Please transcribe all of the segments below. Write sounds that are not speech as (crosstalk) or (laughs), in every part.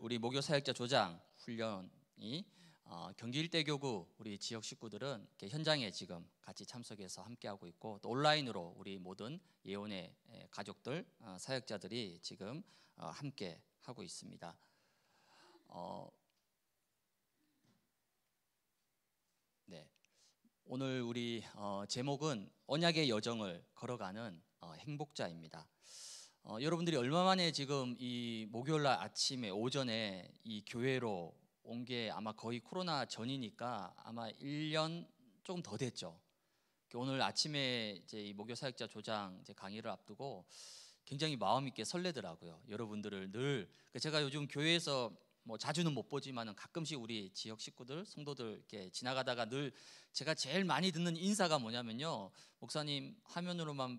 우리 목요 사역자 조장 훈련이 어, 경기 일대 교구 우리 지역 식구들은 현장에 지금 같이 참석해서 함께하고 있고 또 온라인으로 우리 모든 예원의 가족들 어, 사역자들이 지금 어, 함께 하고 있습니다. 어, 네, 오늘 우리 어, 제목은 언약의 여정을 걸어가는 어, 행복자입니다. 어, 여러분들이 얼마 만에 지금 이 목요일 날 아침에 오전에 이 교회로 온 게 아마 거의 코로나 전이니까 아마 1년 조금 더 됐죠. 그 오늘 아침에 이제 이 목요 사역자 조장 강의를 앞두고 굉장히 마음 있게 설레더라고요. 여러분들을 늘 그 제가 요즘 교회에서 뭐 자주는 못 보지만은 가끔씩 우리 지역 식구들 성도들 이렇게 지나가다가 늘 제가 제일 많이 듣는 인사가 뭐냐면요 목사님 화면으로만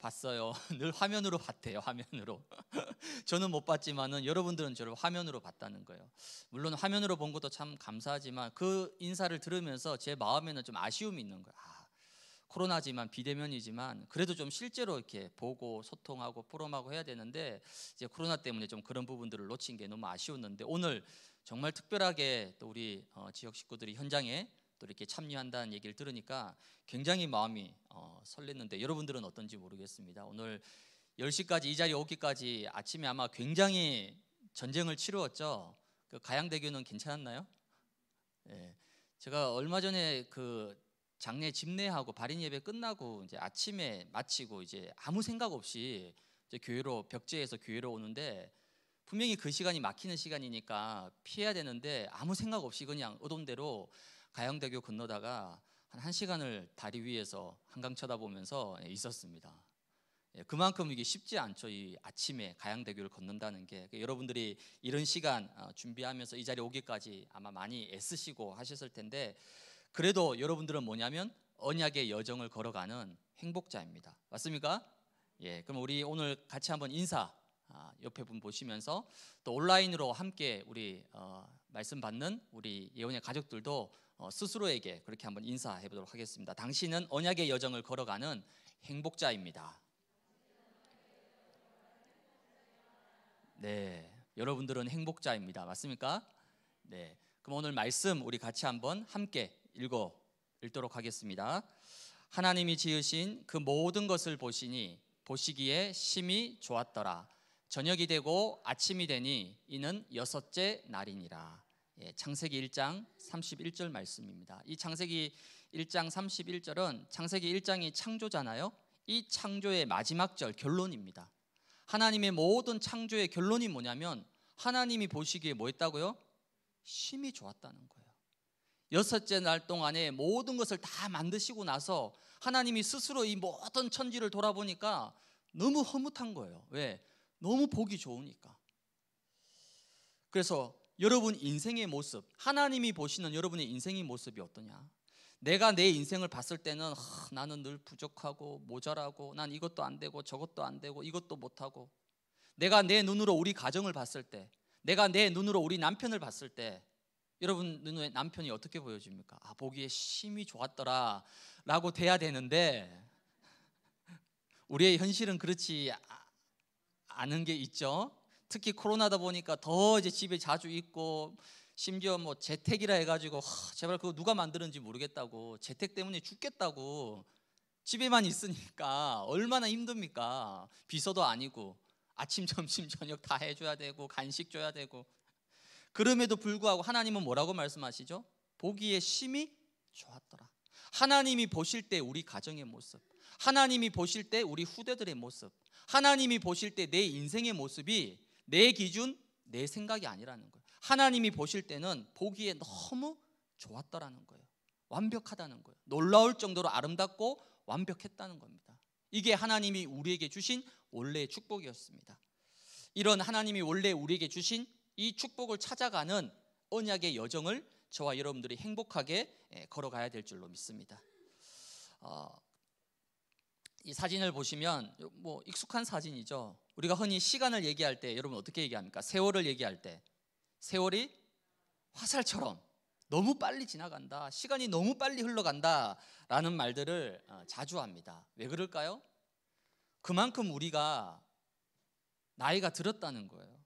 봤어요. (laughs) 늘 화면으로 봤대요. 화면으로. (laughs) 저는 못 봤지만은 여러분들은 저를 화면으로 봤다는 거예요. 물론 화면으로 본 것도 참 감사하지만 그 인사를 들으면서 제 마음에는 좀 아쉬움이 있는 거예요. 아, 코로나지만 비대면이지만 그래도 좀 실제로 이렇게 보고 소통하고 포럼하고 해야 되는데 이제 코로나 때문에 좀 그런 부분들을 놓친 게 너무 아쉬웠는데 오늘 정말 특별하게 또 우리 어, 지역 식구들이 현장에 또 이렇게 참여한다는 얘기를 들으니까 굉장히 마음이 어, 설렜는데 여러분들은 어떤지 모르겠습니다. 오늘 10시까지 이 자리에 오기까지 아침에 아마 굉장히 전쟁을 치루었죠. 그 가양대교는 괜찮았나요? 예. 제가 얼마 전에 그 장례 집례하고 발인 예배 끝나고 이제 아침에 마치고 이제 아무 생각 없이 이제 교회로 벽지에서 교회로 오는데 분명히 그 시간이 막히는 시간이니까 피해야 되는데 아무 생각 없이 그냥 의도대로 가양대교 건너다가 한 1시간을 다리 위에서 한강 쳐다보면서 예, 있었습니다. 예, 그만큼 이게 쉽지 않죠. 이 아침에 가양대교를 걷는다는 게 그 여러분들이 이런 시간 어, 준비하면서 이 자리에 오기까지 아마 많이 애쓰시고 하셨을 텐데 그래도 여러분들은 뭐냐면 언약의 여정을 걸어가는 행복자입니다. 맞습니까? 예, 그럼 우리 오늘 같이 한번 인사 아, 옆에 분 보시면서 또 온라인으로 함께 우리 어, 말씀 받는 우리 예원의 가족들도 어, 스스로에게 그렇게 한번 인사해 보도록 하겠습니다. 당신은 언약의 여정을 걸어가는 행복자입니다. 네, 여러분들은 행복자입니다. 맞습니까? 네. 그럼 오늘 말씀 우리 같이 한번 함께 읽어 읽도록 하겠습니다. 하나님이 지으신 그 모든 것을 보시니 보시기에 심히 좋았더라. 저녁이 되고 아침이 되니 이는 여섯째 날이니라. 예, 창세기 1장 31절 말씀입니다. 이 창세기 1장 31절은 창세기 1장이 창조잖아요. 이 창조의 마지막 절 결론입니다. 하나님의 모든 창조의 결론이 뭐냐면 하나님이 보시기에 뭐 했다고요? 심히 좋았다는 거예요. 여섯째 날 동안에 모든 것을 다 만드시고 나서 하나님이 스스로 이 모든 천지를 돌아보니까 너무 허무한 거예요. 왜? 너무 보기 좋으니까. 그래서 여러분 인생의 모습, 하나님이 보시는 여러분의 인생의 모습이 어떠냐? 내가 내 인생을 봤을 때는 하, 나는 늘 부족하고 모자라고 난 이것도 안 되고 저것도 안 되고 이것도 못 하고 내가 내 눈으로 우리 가정을 봤을 때 내가 내 눈으로 우리 남편을 봤을 때 여러분 눈에 남편이 어떻게 보여집니까? 아 보기에 심히 좋았더라라고 돼야 되는데 우리의 현실은 그렇지 않은 게 있죠. 특히 코로나다 보니까 더 이제 집에 자주 있고 심지어 뭐 재택이라 해가지고 제발 그거 누가 만드는지 모르겠다고 재택 때문에 죽겠다고 집에만 있으니까 얼마나 힘듭니까 비서도 아니고 아침 점심 (laughs) 저녁 다 해줘야 되고 간식 줘야 되고 그럼에도 불구하고 하나님은 뭐라고 말씀하시죠 보기에 심히 좋았더라 하나님이 보실 때 우리 가정의 모습 하나님이 보실 때 우리 후대들의 모습 하나님이 보실 때 내 인생의 모습이 내 기준, 내 생각이 아니라는 거예요. 하나님이 보실 때는 보기에 너무 좋았다라는 거예요. 완벽하다는 거예요. 놀라울 정도로 아름답고 완벽했다는 겁니다. 이게 하나님이 우리에게 주신 원래의 축복이었습니다. 이런 하나님이 원래 우리에게 주신 이 축복을 찾아가는 언약의 여정을 저와 여러분들이 행복하게 예, 걸어가야 될 줄로 믿습니다. 어, 이 사진을 보시면 뭐 익숙한 사진이죠. 우리가 흔히 시간을 얘기할 때 여러분 어떻게 얘기합니까? 세월을 얘기할 때 세월이 화살처럼 너무 빨리 지나간다. 시간이 너무 빨리 흘러간다라는 말들을 어, 자주 합니다. 왜 그럴까요? 그만큼 우리가 나이가 들었다는 거예요.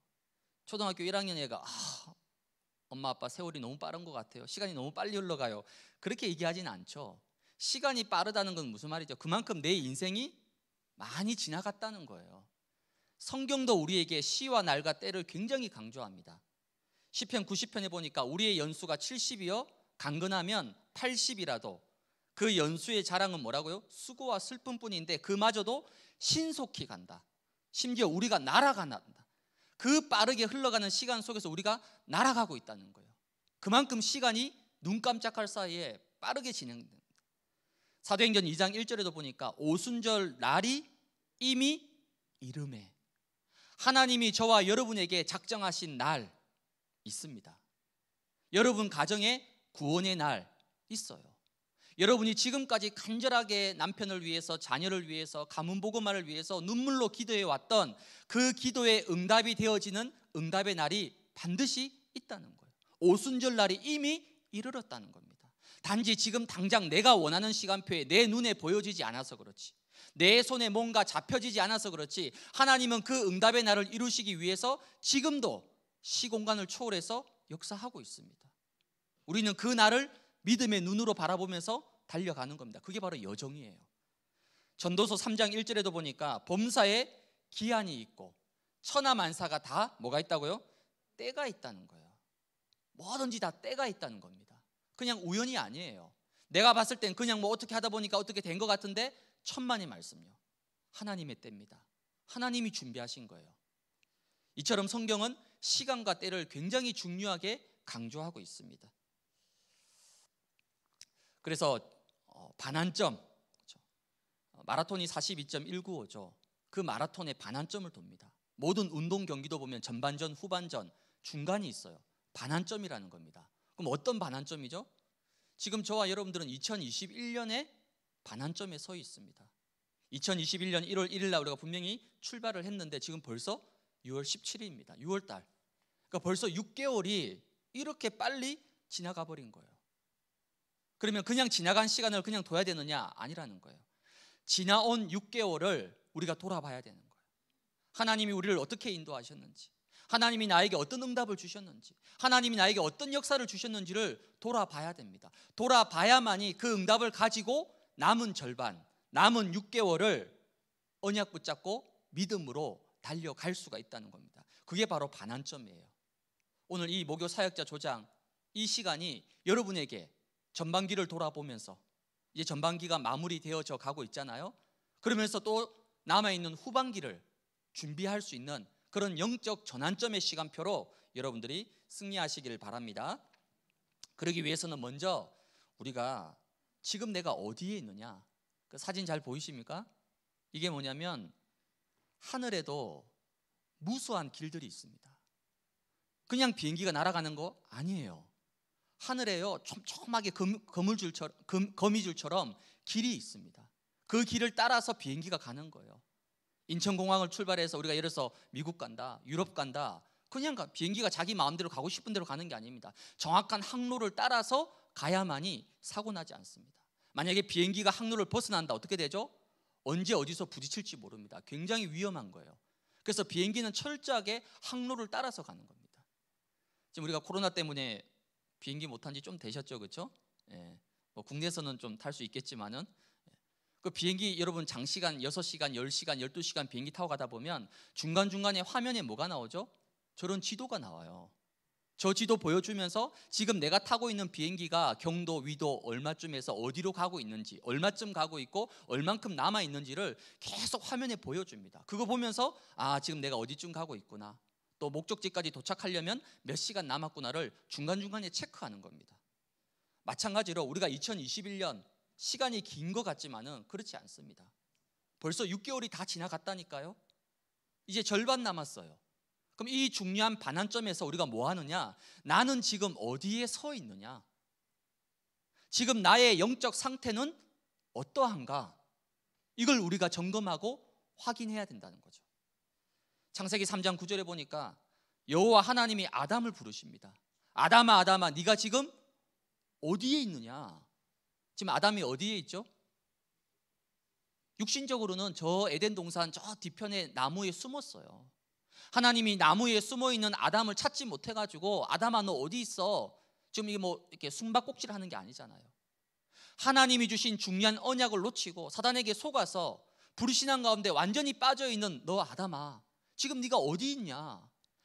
초등학교 1학년 애가 아, 엄마 아빠 세월이 너무 빠른 것 같아요. 시간이 너무 빨리 흘러가요. 그렇게 얘기하진 않죠. 시간이 빠르다는 건 무슨 말이죠? 그만큼 내 인생이 많이 지나갔다는 거예요. 성경도 우리에게 시와 날과 때를 굉장히 강조합니다. 1 0편 90편에 보니까 우리의 연수가 70이요 강건하면 80이라도 그 연수의 자랑은 뭐라고요? 수고와 슬픔뿐인데 그마저도 신속히 간다. 심지어 우리가 날아간다. 그 빠르게 흘러가는 시간 속에서 우리가 날아가고 있다는 거예요. 그만큼 시간이 눈 깜짝할 사이에 빠르게 진행된다. 사도행전 2장 1절에도 보니까 오순절 날이 이미 이름에 하나님이 저와 여러분에게 작정하신 날 있습니다. 여러분 가정에 구원의 날 있어요. 여러분이 지금까지 간절하게 남편을 위해서 자녀를 위해서 가문 보고만을 위해서 눈물로 기도해 왔던 그 기도의 응답이 되어지는 응답의 날이 반드시 있다는 거예요. 오순절 날이 이미 이르렀다는 겁니다. 단지 지금 당장 내가 원하는 시간표에 내 눈에 보여지지 않아서 그렇지. 내 손에 뭔가 잡혀지지 않아서 그렇지. 하나님은 그 응답의 날을 이루시기 위해서 지금도 시공간을 초월해서 역사하고 있습니다. 우리는 그 날을 믿음의 눈으로 바라보면서 달려가는 겁니다. 그게 바로 여정이에요. 전도서 3장 1절에도 보니까 범사에 기한이 있고 천하만사가 다 뭐가 있다고요? 때가 있다는 거예요. 뭐든지 다 때가 있다는 겁니다. 그냥 우연이 아니에요. 내가 봤을 땐 그냥 뭐 어떻게 하다 보니까 어떻게 된 것 같은데 천만의 말씀요. 이 하나님의 때입니다. 하나님이 준비하신 거예요. 이처럼 성경은 시간과 때를 굉장히 중요하게 강조하고 있습니다. 그래서 어, 반환점 그렇죠. 어, 마라톤이 42.195죠. 그 마라톤의 반환점을 돕니다. 모든 운동 경기도 보면 전반전, 후반전, 중간이 있어요. 반환점이라는 겁니다. 그럼 어떤 반환점이죠? 지금 저와 여러분들은 2021년에 반환점에 서 있습니다. 2021년 1월 1일 날 우리가 분명히 출발을 했는데 지금 벌써 6월 17일입니다. 6월 달. 그러니까 벌써 6개월이 이렇게 빨리 지나가 버린 거예요. 그러면 그냥 지나간 시간을 그냥 둬야 되느냐? 아니라는 거예요. 지나온 6개월을 우리가 돌아봐야 되는 거예요. 하나님이 우리를 어떻게 인도하셨는지, 하나님이 나에게 어떤 응답을 주셨는지, 하나님이 나에게 어떤 역사를 주셨는지를 돌아봐야 됩니다. 돌아봐야만이 그 응답을 가지고 남은 절반, 남은 6개월을 언약 붙잡고 믿음으로 달려갈 수가 있다는 겁니다. 그게 바로 반환점이에요. 오늘 이 목요 사역자 조장 이 시간이 여러분에게 전반기를 돌아보면서 이제 전반기가 마무리되어져 가고 있잖아요. 그러면서 또 남아 있는 후반기를 준비할 수 있는 그런 영적 전환점의 시간표로 여러분들이 승리하시기를 바랍니다. 그러기 위해서는 먼저 우리가 지금 내가 어디에 있느냐? 그 사진 잘 보이십니까? 이게 뭐냐면 하늘에도 무수한 길들이 있습니다. 그냥 비행기가 날아가는 거 아니에요. 하늘에요 촘촘하게 금, 거물줄처럼, 금, 거미줄처럼 길이 있습니다. 그 길을 따라서 비행기가 가는 거예요. 인천공항을 출발해서 우리가 예를 들어서 미국 간다, 유럽 간다. 그냥 비행기가 자기 마음대로 가고 싶은 대로 가는 게 아닙니다. 정확한 항로를 따라서 가야만이 사고 나지 않습니다. 만약에 비행기가 항로를 벗어난다 어떻게 되죠? 언제 어디서 부딪힐지 모릅니다. 굉장히 위험한 거예요. 그래서 비행기는 철저하게 항로를 따라서 가는 겁니다. 지금 우리가 코로나 때문에 비행기 못 탄 지 좀 되셨죠, 그렇죠? 예. 뭐 국내에서는 좀 탈 수 있겠지만은 그 비행기 여러분 장시간 6시간, 10시간, 12시간 비행기 타고 가다 보면 중간중간에 화면에 뭐가 나오죠? 저런 지도가 나와요. 저 지도 보여주면서 지금 내가 타고 있는 비행기가 경도, 위도 얼마쯤에서 어디로 가고 있는지, 얼마쯤 가고 있고 얼만큼 남아 있는지를 계속 화면에 보여줍니다. 그거 보면서 아, 지금 내가 어디쯤 가고 있구나. 또 목적지까지 도착하려면 몇 시간 남았구나를 중간중간에 체크하는 겁니다. 마찬가지로 우리가 2021년 시간이 긴 것 같지만은 그렇지 않습니다. 벌써 6개월이 다 지나갔다니까요. 이제 절반 남았어요. 그럼 이 중요한 반환점에서 우리가 뭐 하느냐? 나는 지금 어디에 서 있느냐? 지금 나의 영적 상태는 어떠한가? 이걸 우리가 점검하고 확인해야 된다는 거죠. 창세기 3장 9절에 보니까 여호와 하나님이 아담을 부르십니다. 아담아 아담아 네가 지금 어디에 있느냐? 지금 아담이 어디에 있죠? 육신적으로는 저 에덴 동산 저 뒤편에 나무에 숨었어요. 하나님이 나무에 숨어 있는 아담을 찾지 못해 가지고 아담아 너 어디 있어? 지금 이게 뭐 이렇게 숨바꼭질 하는 게 아니잖아요. 하나님이 주신 중요한 언약을 놓치고 사단에게 속아서 불신앙 가운데 완전히 빠져 있는 너 아담아 지금 네가 어디 있냐?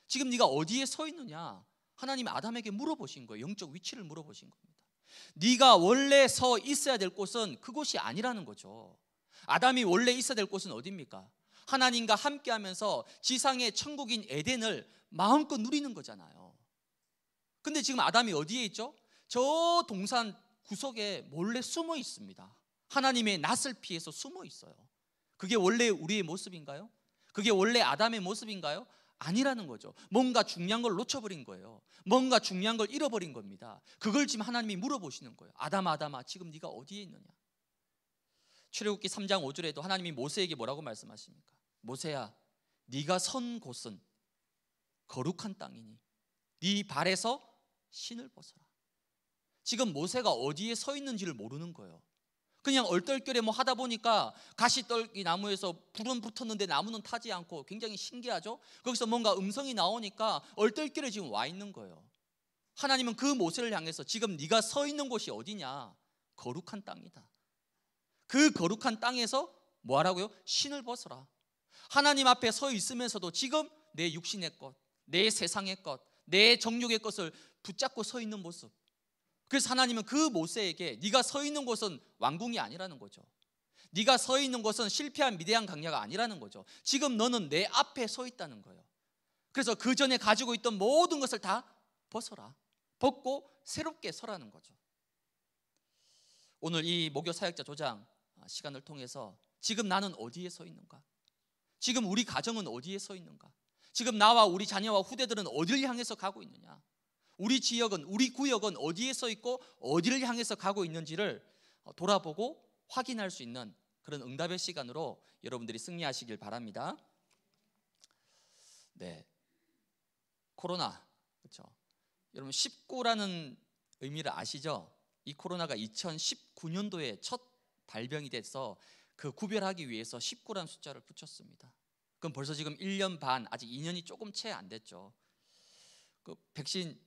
지금 네가 어디에 서 있느냐? 하나님이 아담에게 물어보신 거예요. 영적 위치를 물어보신 겁니다. 네가 원래 서 있어야 될 곳은 그곳이 아니라는 거죠. 아담이 원래 있어야 될 곳은 어디입니까? 하나님과 함께 하면서 지상의 천국인 에덴을 마음껏 누리는 거잖아요. 근데 지금 아담이 어디에 있죠? 저 동산 구석에 몰래 숨어 있습니다. 하나님의 낯을 피해서 숨어 있어요. 그게 원래 우리의 모습인가요? 그게 원래 아담의 모습인가요? 아니라는 거죠. 뭔가 중요한 걸 놓쳐버린 거예요. 뭔가 중요한 걸 잃어버린 겁니다. 그걸 지금 하나님이 물어보시는 거예요. 아담아, 담아 지금 네가 어디에 있느냐? 출애굽기 3장 5절에도 하나님이 모세에게 뭐라고 말씀하십니까? 모세야, 네가 선 곳은 거룩한 땅이니 네 발에서 신을 벗어라. 지금 모세가 어디에 서 있는지를 모르는 거예요. 그냥 얼떨결에 뭐 하다 보니까 가시떨기 나무에서 불은 붙었는데 나무는 타지 않고 굉장히 신기하죠. 거기서 뭔가 음성이 나오니까 얼떨결에 지금 와 있는 거예요. 하나님은 그 모세를 향해서 지금 네가 서 있는 곳이 어디냐? 거룩한 땅이다. 그 거룩한 땅에서 뭐 하라고요? 신을 벗어라. 하나님 앞에 서 있으면서도 지금 내 육신의 것, 내 세상의 것, 내 정욕의 것을 붙잡고 서 있는 모습. 그래서 하나님은 그 모세에게 네가 서 있는 곳은 왕궁이 아니라는 거죠. 네가 서 있는 곳은 실패한 미대한 강야가 아니라는 거죠. 지금 너는 내 앞에 서 있다는 거예요. 그래서 그 전에 가지고 있던 모든 것을 다 벗어라. 벗고 새롭게 서라는 거죠. 오늘 이 목요 사역자 조장 아, 시간을 통해서 지금 나는 어디에 서 있는가? 지금 우리 가정은 어디에 서 있는가? 지금 나와 우리 자녀와 후대들은 어디를 향해서 가고 있느냐? 우리 지역은 우리 구역은 어디에 서 있고 어디를 향해서 가고 있는지를 어, 돌아보고 확인할 수 있는 그런 응답의 시간으로 여러분들이 승리하시길 바랍니다. 네. 코로나. 그렇죠? 여러분 19라는 의미를 아시죠? 이 코로나가 2019년도에 첫 발병이 돼서 그 구별하기 위해서 19라는 숫자를 붙였습니다. 그럼 벌써 지금 1년 반, 아직 2년이 조금 채 안 됐죠. 그 백신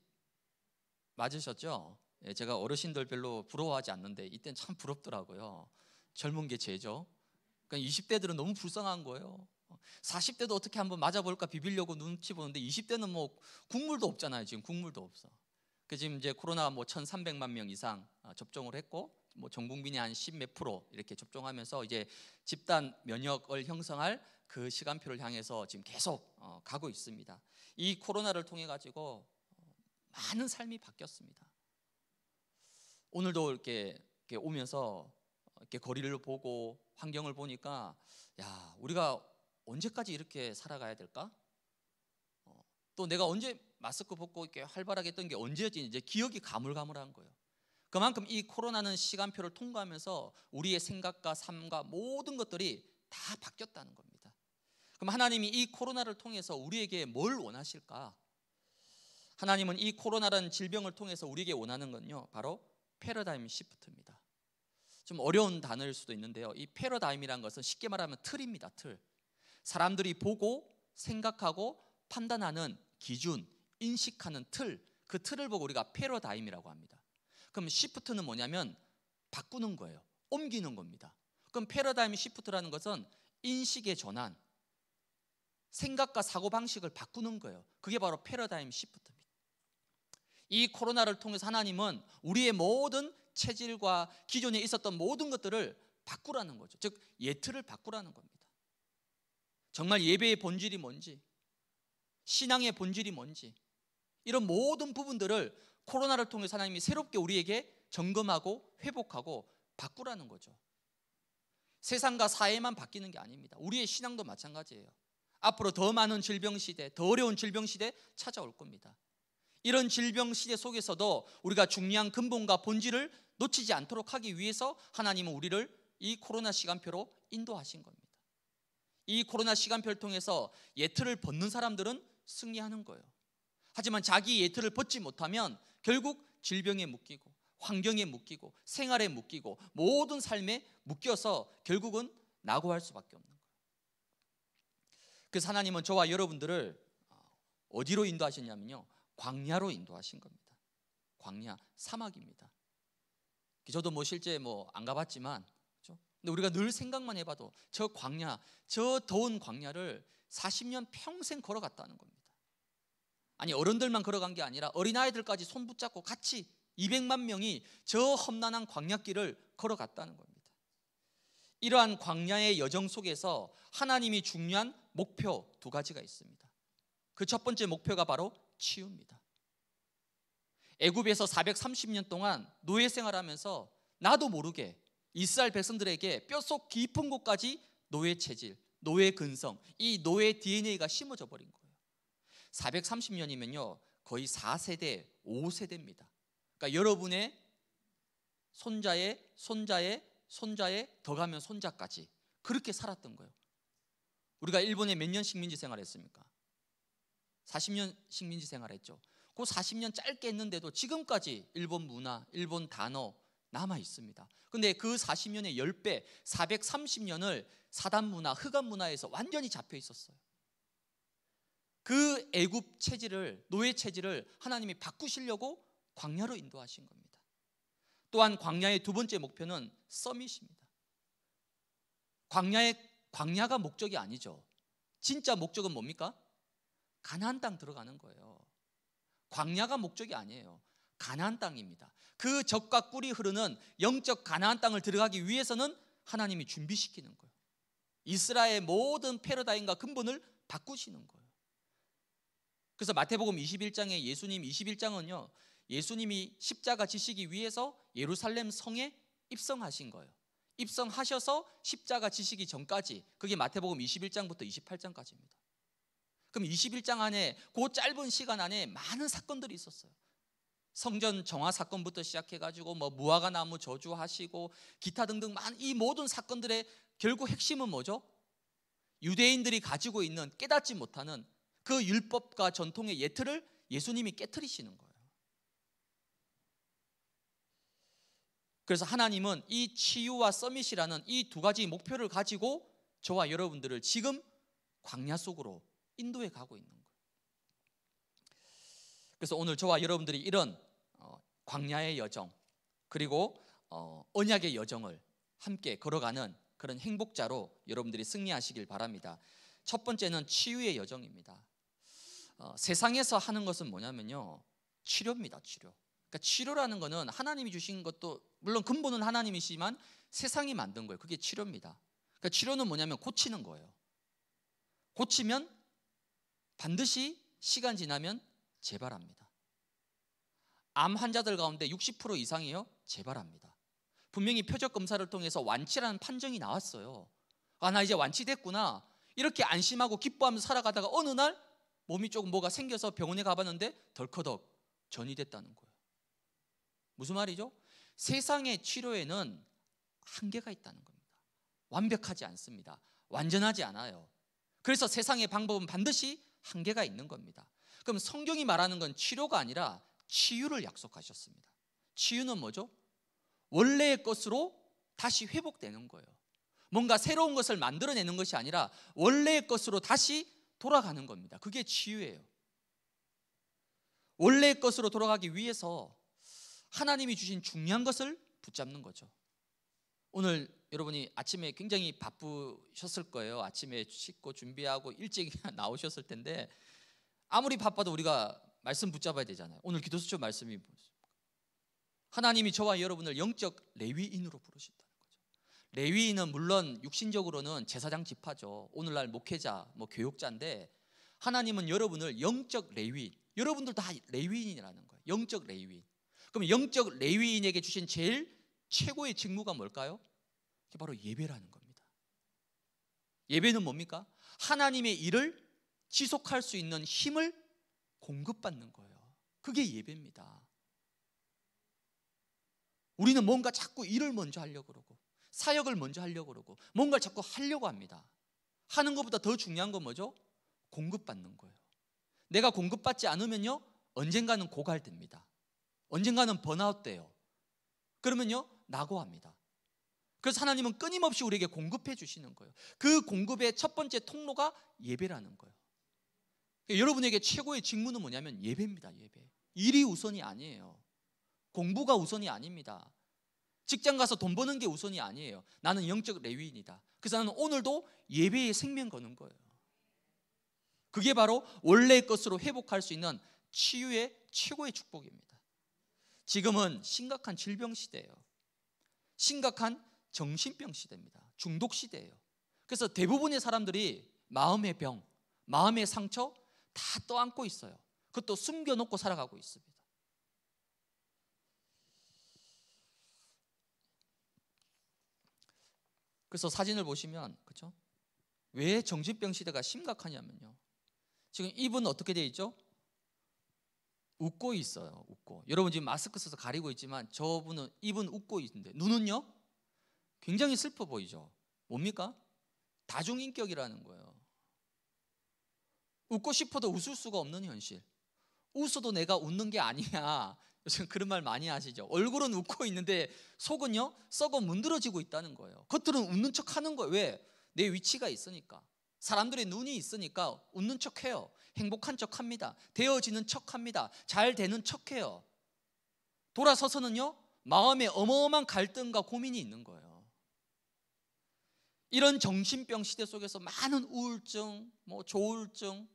맞으셨죠? 예, 제가 어르신들 별로 부러워하지 않는데 이땐 참 부럽더라고요. 젊은 게 죄죠. 그러니까 20대들은 너무 불쌍한 거예요. 40대도 어떻게 한번 맞아볼까 비비려고 눈치 보는데 20대는 뭐 국물도 없잖아요. 지금 국물도 없어. 그 지금 이제 코로나 뭐 1,300만 명 이상 아, 접종을 했고 뭐 전 국민이 한 10 몇 프로 이렇게 접종하면서 이제 집단 면역을 형성할 그 시간표를 향해서 지금 계속 어, 가고 있습니다. 이 코로나를 통해 가지고 많은 삶이 바뀌었습니다. 오늘도 이렇게, 이렇게 오면서 이렇게 거리를 보고 환경을 보니까 야 우리가 언제까지 이렇게 살아가야 될까? 어, 또 내가 언제 마스크 벗고 이렇게 활발하게 했던 게 언제였지 이제 기억이 가물가물한 거예요. 그만큼 이 코로나는 시간표를 통과하면서 우리의 생각과 삶과 모든 것들이 다 바뀌었다는 겁니다. 그럼 하나님이 이 코로나를 통해서 우리에게 뭘 원하실까? 하나님은 이 코로나라는 질병을 통해서 우리에게 원하는 건요. 바로 패러다임 시프트입니다. 좀 어려운 단어일 수도 있는데요. 이 패러다임이란 것은 쉽게 말하면 틀입니다. 틀. 사람들이 보고 생각하고 판단하는 기준, 인식하는 틀, 그 틀을 보고 우리가 패러다임이라고 합니다. 그럼 시프트는 뭐냐면 바꾸는 거예요. 옮기는 겁니다. 그럼 패러다임 시프트라는 것은 인식의 전환, 생각과 사고 방식을 바꾸는 거예요. 그게 바로 패러다임 시프트. 이 코로나를 통해서 하나님은 우리의 모든 체질과 기존에 있었던 모든 것들을 바꾸라는 거죠. 즉 예틀을 바꾸라는 겁니다. 정말 예배의 본질이 뭔지, 신앙의 본질이 뭔지 이런 모든 부분들을 코로나를 통해 하나님이 새롭게 우리에게 점검하고 회복하고 바꾸라는 거죠. 세상과 사회만 바뀌는 게 아닙니다. 우리의 신앙도 마찬가지예요. 앞으로 더 많은 질병 시대, 더 어려운 질병 시대 찾아올 겁니다. 이런 질병 시대 속에서도 우리가 중요한 근본과 본질을 놓치지 않도록 하기 위해서 하나님은 우리를 이 코로나 시간표로 인도하신 겁니다. 이 코로나 시간표를 통해서 예트를 벗는 사람들은 승리하는 거예요. 하지만 자기 예트를 벗지 못하면 결국 질병에 묶이고 환경에 묶이고 생활에 묶이고 모든 삶에 묶여서 결국은 낙오할 수밖에 없는 거예요. 그 하나님은 저와 여러분들을 어디로 인도하셨냐면요. 광야로 인도하신 겁니다. 광야 사막입니다. 저도 뭐 실제 뭐 안 가봤지만, 그렇죠? 근데 우리가 늘 생각만 해봐도 저 광야, 저 더운 광야를 40년 평생 걸어갔다는 겁니다. 아니 어른들만 걸어간 게 아니라 어린 아이들까지 손 붙잡고 같이 200만 명이 저 험난한 광야길을 걸어갔다는 겁니다. 이러한 광야의 여정 속에서 하나님이 중요한 목표 두 가지가 있습니다. 그 첫 번째 목표가 바로 치웁니다. 애굽에서 430년 동안 노예 생활하면서 나도 모르게 이스라엘 백성들에게 뼛속 깊은 곳까지 노예 체질, 노예 근성, 이 노예 DNA가 심어져 버린 거예요. 430년이면요. 거의 4세대, 5세대입니다. 그러니까 여러분의 손자의 손자의 손자의 더 가면 손자까지 그렇게 살았던 거예요. 우리가 일본에 몇 년 식민지 생활했습니까? 40년 식민지 생활했죠. 그 40년 짧게 했는데도 지금까지 일본 문화, 일본 단어 남아 있습니다. 근데 그 40년의 10배, 430년을 사단 문화, 흑암 문화에서 완전히 잡혀 있었어요. 그 애굽 체질을 노예 체질을 하나님이 바꾸시려고 광야로 인도하신 겁니다. 또한 광야의 두 번째 목표는 서밋입니다. 광야의 광야가 목적이 아니죠. 진짜 목적은 뭡니까? 가나안 땅 들어가는 거예요. 광야가 목적이 아니에요. 가나안 땅입니다. 그 적과 꿀이 흐르는 영적 가나안 땅을 들어가기 위해서는 하나님이 준비시키는 거예요. 이스라엘 모든 패러다임과 근본을 바꾸시는 거예요. 그래서 마태복음 21장에 예수님 21장은요. 예수님이 십자가 지시기 위해서 예루살렘 성에 입성하신 거예요. 입성하셔서 십자가 지시기 전까지 그게 마태복음 21장부터 28장까지입니다. 그럼 21장 안에 그 짧은 시간 안에 많은 사건들이 있었어요. 성전 정화 사건부터 시작해 가지고 뭐 무화과 나무 저주하시고 기타 등등 이 모든 사건들의 결국 핵심은 뭐죠? 유대인들이 가지고 있는 깨닫지 못하는 그 율법과 전통의 예틀을 예수님이 깨뜨리시는 거예요. 그래서 하나님은 이 치유와 서밋이라는 이 두 가지 목표를 가지고 저와 여러분들을 지금 광야 속으로 인도해 가고 있는 거예요. 그래서 오늘 저와 여러분들이 이런 어, 광야의 여정 그리고 어, 언약의 여정을 함께 걸어가는 그런 행복자로 여러분들이 승리하시길 바랍니다. 첫 번째는 치유의 여정입니다. 어, 세상에서 하는 것은 뭐냐면요 치료입니다 치료. 그러니까 치료라는 것은 하나님이 주신 것도 물론 근본은 하나님이시지만 세상이 만든 거예요. 그게 치료입니다. 그러니까 치료는 뭐냐면 고치는 거예요. 고치면 반드시 시간 지나면 재발합니다. 암 환자들 가운데 60% 이상이요 재발합니다. 분명히 표적 검사를 통해서 완치라는 판정이 나왔어요. 아 나 이제 완치됐구나 이렇게 안심하고 기뻐하면서 살아가다가 어느 날 몸이 조금 뭐가 생겨서 병원에 가봤는데 덜커덕 전이 됐다는 거예요. 무슨 말이죠? 세상의 치료에는 한계가 있다는 겁니다. 완벽하지 않습니다. 완전하지 않아요. 그래서 세상의 방법은 반드시 한계가 있는 겁니다. 그럼 성경이 말하는 건 치료가 아니라 치유를 약속하셨습니다. 치유는 뭐죠? 원래의 것으로 다시 회복되는 거예요. 뭔가 새로운 것을 만들어내는 것이 아니라 원래의 것으로 다시 돌아가는 겁니다. 그게 치유예요. 원래의 것으로 돌아가기 위해서 하나님이 주신 중요한 것을 붙잡는 거죠. 오늘 여러분이 아침에 굉장히 바쁘셨을 거예요. 아침에 씻고 준비하고 일찍 (laughs) 나오셨을 텐데 아무리 바빠도 우리가 말씀 붙잡아야 되잖아요. 오늘 기도수첩 말씀이 하나님이 저와 여러분을 영적 레위인으로 부르셨다는 거죠. 레위인은 물론 육신적으로는 제사장 집하죠. 오늘날 목회자, 뭐 교육자인데 하나님은 여러분을 영적 레위인. 여러분들 다 레위인이라는 거예요. 영적 레위인. 그럼 영적 레위인에게 주신 제일 최고의 직무가 뭘까요? 그게 바로 예배라는 겁니다. 예배는 뭡니까? 하나님의 일을 지속할 수 있는 힘을 공급받는 거예요. 그게 예배입니다. 우리는 뭔가 자꾸 일을 먼저 하려고 그러고 사역을 먼저 하려고 그러고 뭔가 자꾸 하려고 합니다. 하는 것보다 더 중요한 건 뭐죠? 공급받는 거예요. 내가 공급받지 않으면요 언젠가는 고갈됩니다. 언젠가는 번아웃돼요. 그러면요 낙오합니다. 그래서 하나님은 끊임없이 우리에게 공급해 주시는 거예요. 그 공급의 첫 번째 통로가 예배라는 거예요. 그러니까 여러분에게 최고의 직무는 뭐냐면 예배입니다. 예배. 일이 우선이 아니에요. 공부가 우선이 아닙니다. 직장 가서 돈 버는 게 우선이 아니에요. 나는 영적 레위인이다. 그래서 나는 오늘도 예배에 생명 거는 거예요. 그게 바로 원래의 것으로 회복할 수 있는 치유의 최고의 축복입니다. 지금은 심각한 질병 시대예요. 심각한 정신병 시대입니다. 중독 시대예요. 그래서 대부분의 사람들이 마음의 병, 마음의 상처 다 떠안고 있어요. 그것도 숨겨놓고 살아가고 있습니다. 그래서 사진을 보시면 그렇죠? 왜 정신병 시대가 심각하냐면요. 지금 입은 어떻게 되어 있죠? 웃고 있어요. 웃고. 여러분 지금 마스크 써서 가리고 있지만 저분은 입은 웃고 있는데 눈은요? 굉장히 슬퍼 보이죠. 뭡니까? 다중인격이라는 거예요. 웃고 싶어도 웃을 수가 없는 현실. 웃어도 내가 웃는 게 아니야. (laughs) 요즘 그런 말 많이 하시죠. 얼굴은 웃고 있는데 속은요 썩어 문드러지고 있다는 거예요. 겉으로는 웃는 척하는 거예요. 왜? 내 위치가 있으니까. 사람들의 눈이 있으니까 웃는 척해요. 행복한 척합니다. 되어지는 척합니다. 잘 되는 척해요. 돌아서서는요 마음에 어마어마한 갈등과 고민이 있는 거예요. 이런 정신병 시대 속에서 많은 우울증, 뭐 조울증,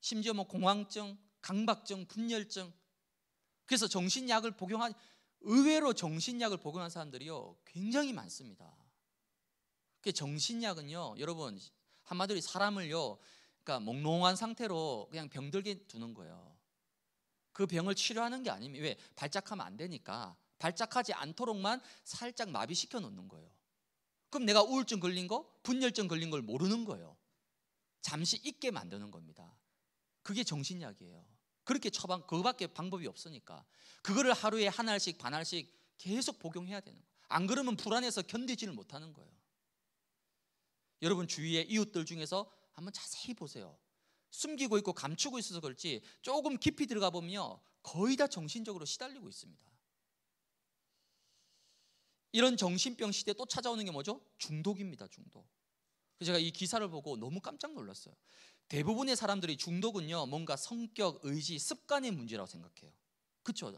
심지어 뭐 공황증, 강박증, 분열증. 그래서 정신약을 복용한 의외로 정신약을 복용한 사람들이요 굉장히 많습니다. 그 정신약은요 여러분 한마디로 사람을요 그러니까 몽롱한 상태로 그냥 병들게 두는 거예요. 그 병을 치료하는 게 아니면 왜 발작하면 안 되니까 발작하지 않도록만 살짝 마비시켜 놓는 거예요. 그럼 내가 우울증 걸린 거, 분열증 걸린 걸 모르는 거예요. 잠시 잊게 만드는 겁니다. 그게 정신약이에요. 그렇게 처방 그밖에 방법이 없으니까 그거를 하루에 한 알씩 반 알씩 계속 복용해야 되는 거예요. 안 그러면 불안해서 견디지를 못하는 거예요. 여러분 주위의 이웃들 중에서 한번 자세히 보세요. 숨기고 있고 감추고 있어서 그렇지 조금 깊이 들어가 보면 거의 다 정신적으로 시달리고 있습니다. 이런 정신병 시대 또 찾아오는 게 뭐죠? 중독입니다, 중독. 제가 이 기사를 보고 너무 깜짝 놀랐어요. 대부분의 사람들이 중독은요, 뭔가 성격, 의지, 습관의 문제라고 생각해요. 그렇죠?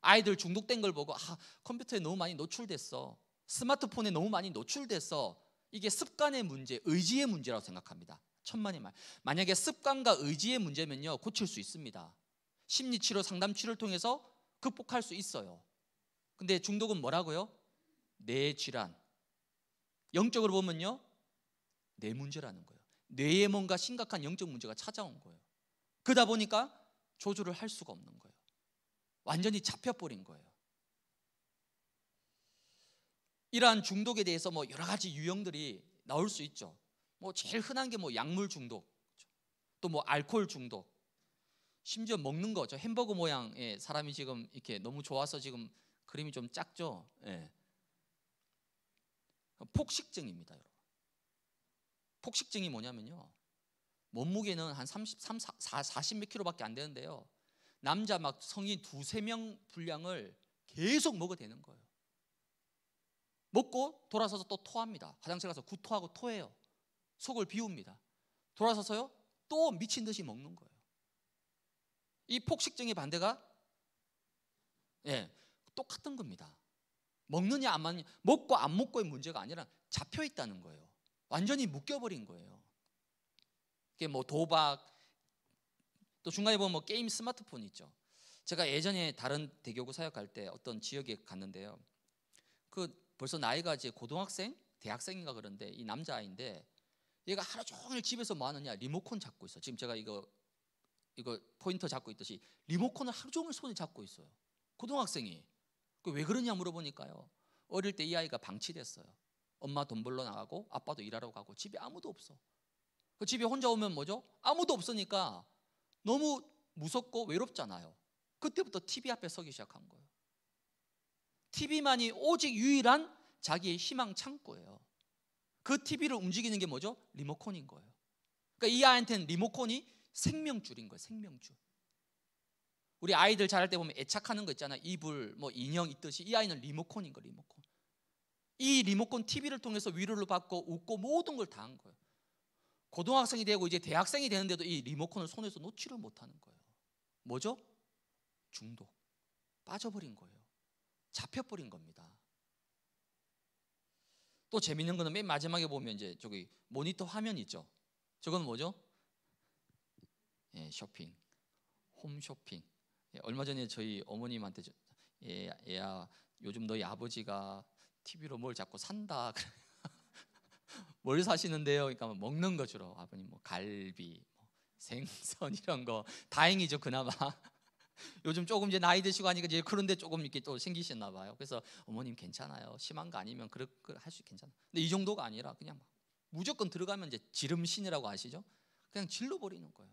아이들 중독된 걸 보고 아, 컴퓨터에 너무 많이 노출됐어. 스마트폰에 너무 많이 노출됐어 이게 습관의 문제, 의지의 문제라고 생각합니다. 천만의 말. 만약에 습관과 의지의 문제면요, 고칠 수 있습니다. 심리치료 상담치료를 통해서 극복할 수 있어요. 근데 중독은 뭐라고요? 뇌 질환. 영적으로 보면요. 뇌 문제라는 거예요. 뇌에 뭔가 심각한 영적 문제가 찾아온 거예요. 그러다 보니까 조절을 할 수가 없는 거예요. 완전히 잡혀버린 거예요. 이러한 중독에 대해서 뭐 여러 가지 유형들이 나올 수 있죠. 뭐 제일 흔한 게 뭐 약물 중독, 또 뭐 알코올 중독, 심지어 먹는 거죠. 햄버거 모양의 사람이 지금 이렇게 너무 좋아서 지금 그림이 좀 작죠. 예. 폭식증입니다, 여러분. 폭식증이 뭐냐면요. 몸무게는 한 33, 4, 40몇 킬로밖에 안 되는데요. 남자 막 성인 두세 명 분량을 계속 먹어 되는 거예요. 먹고 돌아서서 또 토합니다. 화장실 가서 구토하고 토해요. 속을 비웁니다. 돌아서서요. 또 미친 듯이 먹는 거예요. 이 폭식증의 반대가 예, 똑같은 겁니다. 먹느냐 안 먹느냐 먹고 안 먹고의 문제가 아니라 잡혀 있다는 거예요. 완전히 묶여버린 거예요. 그게뭐 도박 또 중간에 보면 뭐 게임 스마트폰 있죠. 제가 예전에 다른 대교구 사역할 때 어떤 지역에 갔는데요. 그 벌써 나이가 이제 고등학생, 대학생인가 그런데 이 남자아이인데 얘가 하루 종일 집에서 뭐 하느냐 리모컨 잡고 있어. 지금 제가 이거 이거 포인터 잡고 있듯이 리모컨을 하루 종일 손에 잡고 있어요. 고등학생이 그 왜 그러냐 물어보니까요. 어릴 때 이 아이가 방치됐어요. 엄마 돈 벌러 나가고 아빠도 일하러 가고 집에 아무도 없어. 그 집에 혼자 오면 뭐죠? 아무도 없으니까 너무 무섭고 외롭잖아요. 그때부터 TV 앞에 서기 시작한 거예요. TV만이 오직 유일한 자기의 희망 창고예요. 그 TV를 움직이는 게 뭐죠? 리모컨인 거예요. 그러니까 이 아이한테는 리모컨이 생명줄인 거예요. 생명줄. 우리 아이들 자랄 때 보면 애착하는 거 있잖아. 이불, 뭐 인형 있듯이 이 아이는 리모컨인 거 리모컨. 이 리모컨 TV를 통해서 위로를 받고 웃고 모든 걸 다 한 거예요. 고등학생이 되고 이제 대학생이 되는데도 이 리모컨을 손에서 놓지를 못하는 거예요. 뭐죠? 중독. 빠져버린 거예요. 잡혀버린 겁니다. 또 재밌는 거는 맨 마지막에 보면 이제 저기 모니터 화면 있죠. 저건 뭐죠? 예, 쇼핑. 홈쇼핑. 예, 얼마 전에 저희 어머님한테 예, 야 요즘 너희 아버지가 TV로 뭘 자꾸 산다. (laughs) 뭘 사시는데요? 그러니까 뭐 먹는 거 주로 아버님 뭐 갈비, 뭐 생선 이런 거 다행이죠 그나마. (laughs) 요즘 조금 이제 나이 드시고 하니까 이제 그런데 조금 이렇게 또 생기셨나 봐요. 그래서 어머님 괜찮아요. 심한 거 아니면 그렇게 할수 괜찮아. 근데 이 정도가 아니라 그냥 무조건 들어가면 이제 지름신이라고 아시죠? 그냥 질러 버리는 거예요.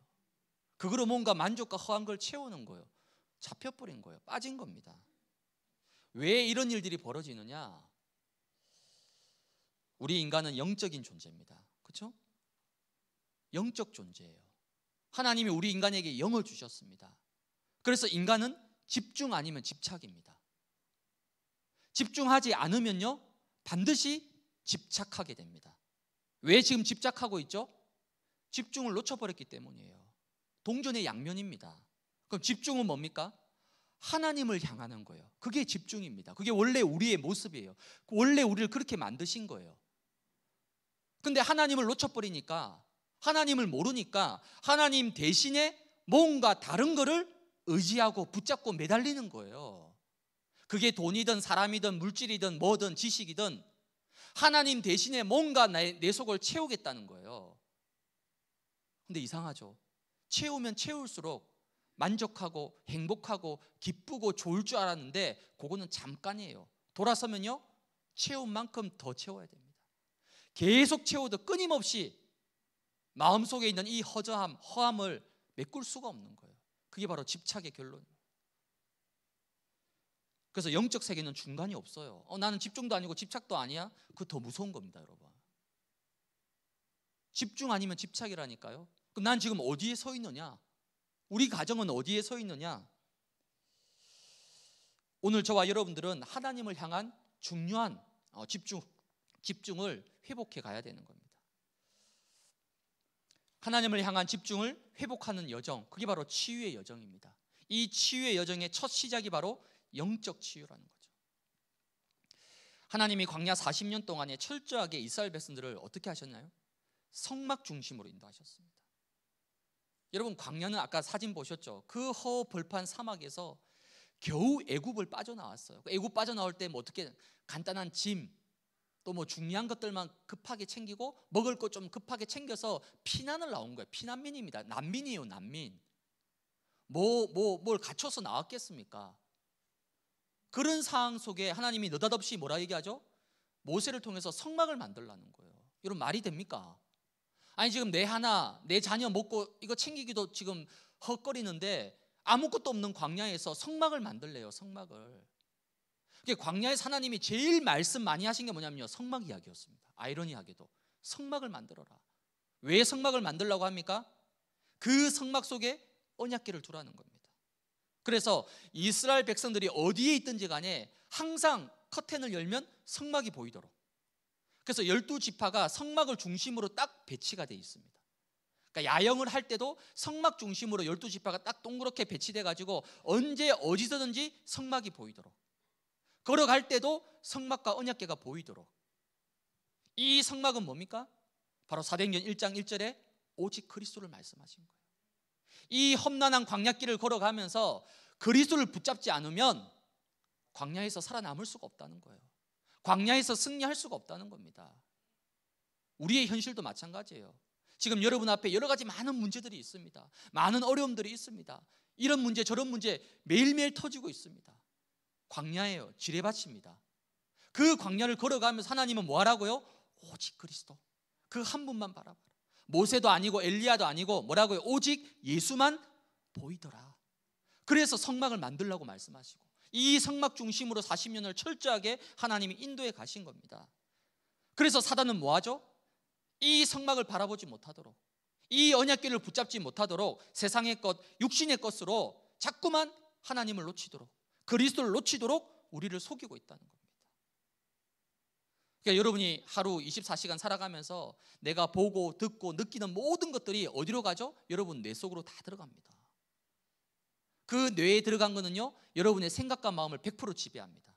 그거로 뭔가 만족과 허한 걸 채우는 거예요. 잡혀버린 거예요. 빠진 겁니다. 왜 이런 일들이 벌어지느냐? 우리 인간은 영적인 존재입니다. 그렇죠? 영적 존재예요. 하나님이 우리 인간에게 영을 주셨습니다. 그래서 인간은 집중 아니면 집착입니다. 집중하지 않으면요, 반드시 집착하게 됩니다. 왜 지금 집착하고 있죠? 집중을 놓쳐버렸기 때문이에요. 동전의 양면입니다. 그럼 집중은 뭡니까? 하나님을 향하는 거예요. 그게 집중입니다. 그게 원래 우리의 모습이에요. 원래 우리를 그렇게 만드신 거예요. 근데 하나님을 놓쳐버리니까 하나님을 모르니까 하나님 대신에 뭔가 다른 거를 의지하고 붙잡고 매달리는 거예요. 그게 돈이든 사람이든 물질이든 뭐든 지식이든 하나님 대신에 뭔가 내, 내 속을 채우겠다는 거예요. 근데 이상하죠. 채우면 채울수록 만족하고 행복하고 기쁘고 좋을 줄 알았는데 그거는 잠깐이에요. 돌아서면요. 채운 만큼 더 채워야 됩니다. 계속 채워도 끊임없이 마음속에 있는 이 허저함, 허함을 메꿀 수가 없는 거예요. 그게 바로 집착의 결론입니다. 그래서 영적 세계는 중간이 없어요. 어, 나는 집중도 아니고 집착도 아니야. 그 더 무서운 겁니다, 여러분. 집중 아니면 집착이라니까요. 그럼 난 지금 어디에 서 있느냐? 우리 가정은 어디에 서 있느냐? 오늘 저와 여러분들은 하나님을 향한 중요한 어, 집중, 집중을 회복해 가야 되는 겁니다. 하나님을 향한 집중을 회복하는 여정, 그게 바로 치유의 여정입니다. 이 치유의 여정의 첫 시작이 바로 영적 치유라는 거죠. 하나님이 광야 40년 동안에 철저하게 이스라엘 백성들을 어떻게 하셨나요? 성막 중심으로 인도하셨습니다. 여러분 광야는 아까 사진 보셨죠? 그 허벌판 사막에서 겨우 애굽을 빠져나왔어요. 그 애굽 빠져나올 때 뭐 어떻게 간단한 짐, 또 뭐 중요한 것들만 급하게 챙기고 먹을 것 좀 급하게 챙겨서 피난을 나온 거예요. 피난민입니다. 난민이요 난민. 뭐 뭐 뭘 갖춰서 나왔겠습니까? 그런 상황 속에 하나님이 느닷없이 뭐라 얘기하죠? 모세를 통해서 성막을 만들라는 거예요. 여러분 말이 됩니까? 아니 지금 내 하나 내 자녀 먹고 이거 챙기기도 지금 헛거리는데 아무것도 없는 광야에서 성막을 만들래요 성막을 그게 광야에서 하나님이 제일 말씀 많이 하신 게 뭐냐면요 성막 이야기였습니다 아이러니하게도 성막을 만들어라 왜 성막을 만들라고 합니까? 그 성막 속에 언약궤를 두라는 겁니다 그래서 이스라엘 백성들이 어디에 있든지 간에 항상 커튼을 열면 성막이 보이도록 그래서 열두 지파가 성막을 중심으로 딱 배치가 돼 있습니다. 그러니까 야영을 할 때도 성막 중심으로 열두 지파가 딱 동그랗게 배치돼 가지고 언제 어디서든지 성막이 보이도록 걸어갈 때도 성막과 언약궤가 보이도록 이 성막은 뭡니까? 바로 사도행전 1장 1절에 오직 그리스도를 말씀하신 거예요. 이 험난한 광야길을 걸어가면서 그리스도를 붙잡지 않으면 광야에서 살아남을 수가 없다는 거예요. 광야에서 승리할 수가 없다는 겁니다. 우리의 현실도 마찬가지예요. 지금 여러분 앞에 여러 가지 많은 문제들이 있습니다. 많은 어려움들이 있습니다. 이런 문제 저런 문제 매일매일 터지고 있습니다. 광야예요. 지뢰밭입니다. 그 광야를 걸어가면서 하나님은 뭐 하라고요? 오직 그리스도. 그 한 분만 바라봐라. 모세도 아니고 엘리야도 아니고 뭐라고요? 오직 예수만 보이더라. 그래서 성막을 만들라고 말씀하시고 이 성막 중심으로 40년을 철저하게 하나님이 인도해 가신 겁니다. 그래서 사단은 뭐 하죠? 이 성막을 바라보지 못하도록 이 언약궤를 붙잡지 못하도록 세상의 것, 육신의 것으로 자꾸만 하나님을 놓치도록 그리스도를 놓치도록 우리를 속이고 있다는 겁니다. 그러니까 여러분이 하루 24시간 살아가면서 내가 보고 듣고 느끼는 모든 것들이 어디로 가죠? 여러분 내 속으로 다 들어갑니다. 그 뇌에 들어간 거는요, 여러분의 생각과 마음을 100% 지배합니다.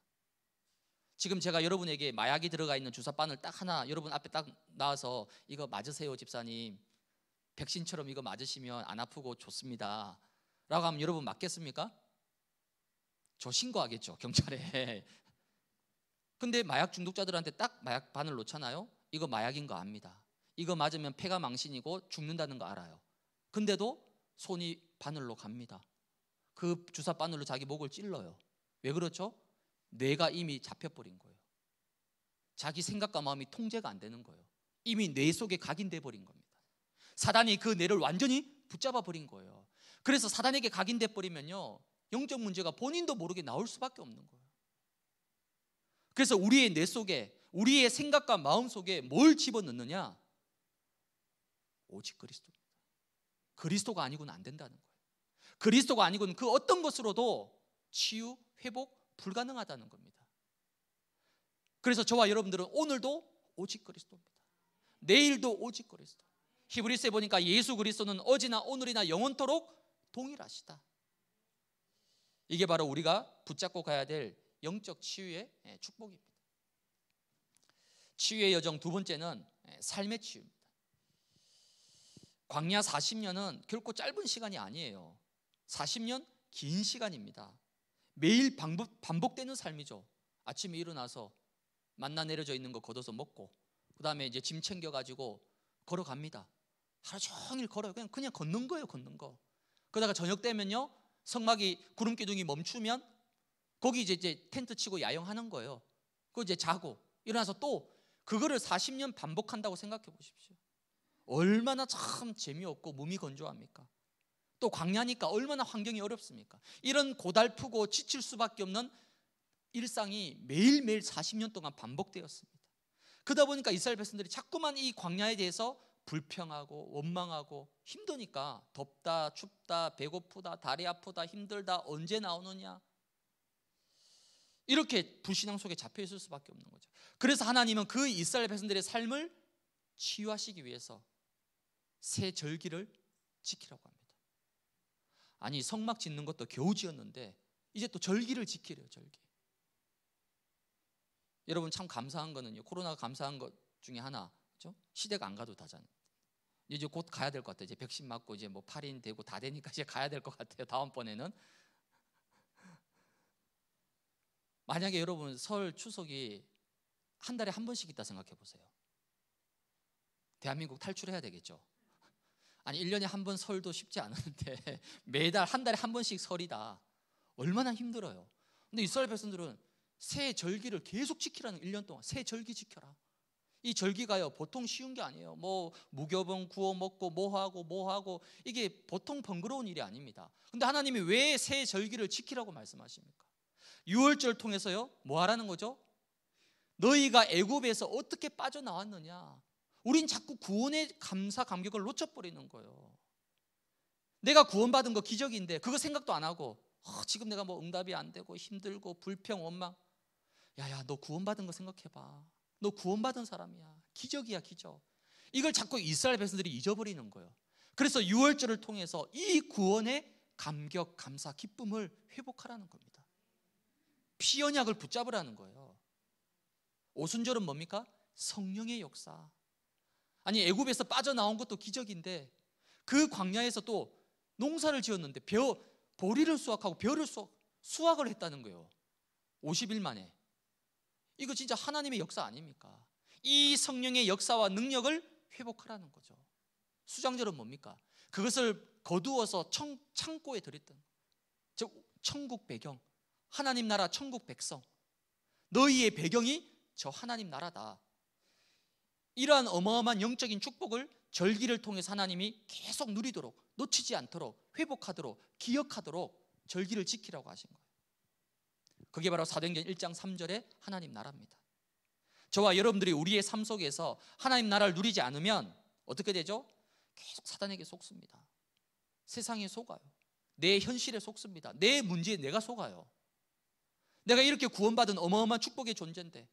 지금 제가 여러분에게 마약이 들어가 있는 주사바늘 딱 하나 여러분 앞에 딱 나와서 이거 맞으세요, 집사님. 백신처럼 이거 맞으시면 안 아프고 좋습니다. 라고 하면 여러분 맞겠습니까? 저 신고하겠죠, 경찰에. (laughs) 근데 마약 중독자들한테 딱 마약 바늘 놓잖아요. 이거 마약인 거 압니다. 이거 맞으면 폐가 망신이고 죽는다는 거 알아요. 근데도 손이 바늘로 갑니다. 그 주사 바늘로 자기 목을 찔러요. 왜 그렇죠? 뇌가 이미 잡혀버린 거예요. 자기 생각과 마음이 통제가 안 되는 거예요. 이미 뇌 속에 각인돼 버린 겁니다. 사단이 그 뇌를 완전히 붙잡아 버린 거예요. 그래서 사단에게 각인돼 버리면요. 영적 문제가 본인도 모르게 나올 수밖에 없는 거예요. 그래서 우리의 뇌 속에 우리의 생각과 마음 속에 뭘 집어넣느냐? 오직 그리스도. 그리스도가 아니고는 안 된다는 거예요. 그리스도가 아니고는 그 어떤 것으로도 치유, 회복 불가능하다는 겁니다. 그래서 저와 여러분들은 오늘도 오직 그리스도입니다. 내일도 오직 그리스도. 히브리스에 보니까 예수 그리스도는 어제나 오늘이나 영원토록 동일하시다. 이게 바로 우리가 붙잡고 가야 될 영적 치유의 예, 축복입니다. 치유의 여정 두 번째는 예, 삶의 치유입니다. 광야 40년은 결코 짧은 시간이 아니에요. 40년 긴 시간입니다. 매일 반복, 반복되는 삶이죠. 아침에 일어나서 만나 내려져 있는 거 걷어서 먹고 그 다음에 이제 짐 챙겨 가지고 걸어갑니다. 하루 종일 걸어요. 그냥 그냥 걷는 거예요, 걷는 거. 그러다가 저녁 되면요, 성막이 구름 기둥이 멈추면 거기 이제, 이제 텐트 치고 야영하는 거예요. 그 이제 자고 일어나서 또 그거를 40년 반복한다고 생각해 보십시오. 얼마나 참 재미없고 몸이 건조합니까? 또 광야니까 얼마나 환경이 어렵습니까? 이런 고달프고 지칠 수밖에 없는 일상이 매일매일 40년 동안 반복되었습니다. 그러다 보니까 이스라엘 백성들이 자꾸만 이 광야에 대해서 불평하고 원망하고 힘드니까 덥다, 춥다, 배고프다, 다리 아프다, 힘들다, 언제 나오느냐. 이렇게 불신앙 속에 잡혀 있을 수밖에 없는 거죠. 그래서 하나님은 그 이스라엘 백성들의 삶을 치유하시기 위해서 새 절기를 지키라고 합니다. 아니 성막 짓는 것도 겨우 지었는데 이제 또 절기를 지키래요 절기. 여러분 참 감사한 거는요 코로나가 감사한 것 중에 하나 그죠? 시대가 안 가도 다잖아요. 이제 곧 가야 될 것 같아요. 이제 백신 맞고 이제 뭐 8인 되고 다 되니까 (laughs) 이제 가야 될 것 같아요. 다음번에는 만약에 여러분 설 추석이 한 달에 한 번씩 있다 생각해 보세요. 대한민국 탈출해야 되겠죠. 아니 1년에 한 번 설도 쉽지 않은데 (laughs) 매달 한 달에 한 번씩 설이다. 얼마나 힘들어요. 근데 이스라엘 백성들은 새 절기를 계속 지키라는 1년 동안 새 절기 지켜라. 이 절기가요 보통 쉬운 게 아니에요. 뭐 무교봉 구워 먹고 뭐 하고 뭐 하고 이게 보통 번거로운 일이 아닙니다. 근데 하나님이 왜 새 절기를 지키라고 말씀하십니까? 유월절 통해서요 뭐 하라는 거죠? 너희가 애굽에서 어떻게 빠져나왔느냐? 우린 자꾸 구원의 감사 감격을 놓쳐버리는 거예요. 내가 구원받은 거 기적인데 그거 생각도 안 하고 어, 지금 내가 뭐 응답이 안 되고 힘들고 불평 원망 야야 너 구원받은 거 생각해봐 너 구원받은 사람이야 기적이야 기적 이걸 자꾸 이스라엘 백성들이 잊어버리는 거예요 그래서 6월절을 통해서 이 구원의 감격 감사 기쁨을 회복하라는 겁니다 피언약을 붙잡으라는 거예요 오순절은 뭡니까? 성령의 역사 아니 애굽에서 빠져나온 것도 기적인데 그 광야에서 또 농사를 지었는데 벼 보리를 수확하고 벼를 수확, 수확을 했다는 거예요. 50일 만에. 이거 진짜 하나님의 역사 아닙니까? 이 성령의 역사와 능력을 회복하라는 거죠. 수장절은 뭡니까? 그것을 거두어서 청, 창고에 들였던 즉 천국 배경, 하나님 나라 천국 백성. 너희의 배경이 저 하나님 나라다. 이러한 어마어마한 영적인 축복을 절기를 통해 하나님이 계속 누리도록 놓치지 않도록 회복하도록 기억하도록 절기를 지키라고 하신 거예요. 그게 바로 사도행전 1장 3절의 하나님 나라입니다. 저와 여러분들이 우리의 삶 속에서 하나님 나라를 누리지 않으면 어떻게 되죠? 계속 사단에게 속습니다. 세상에 속아요. 내 현실에 속습니다. 내 문제에 내가 속아요. 내가 이렇게 구원받은 어마어마한 축복의 존재인데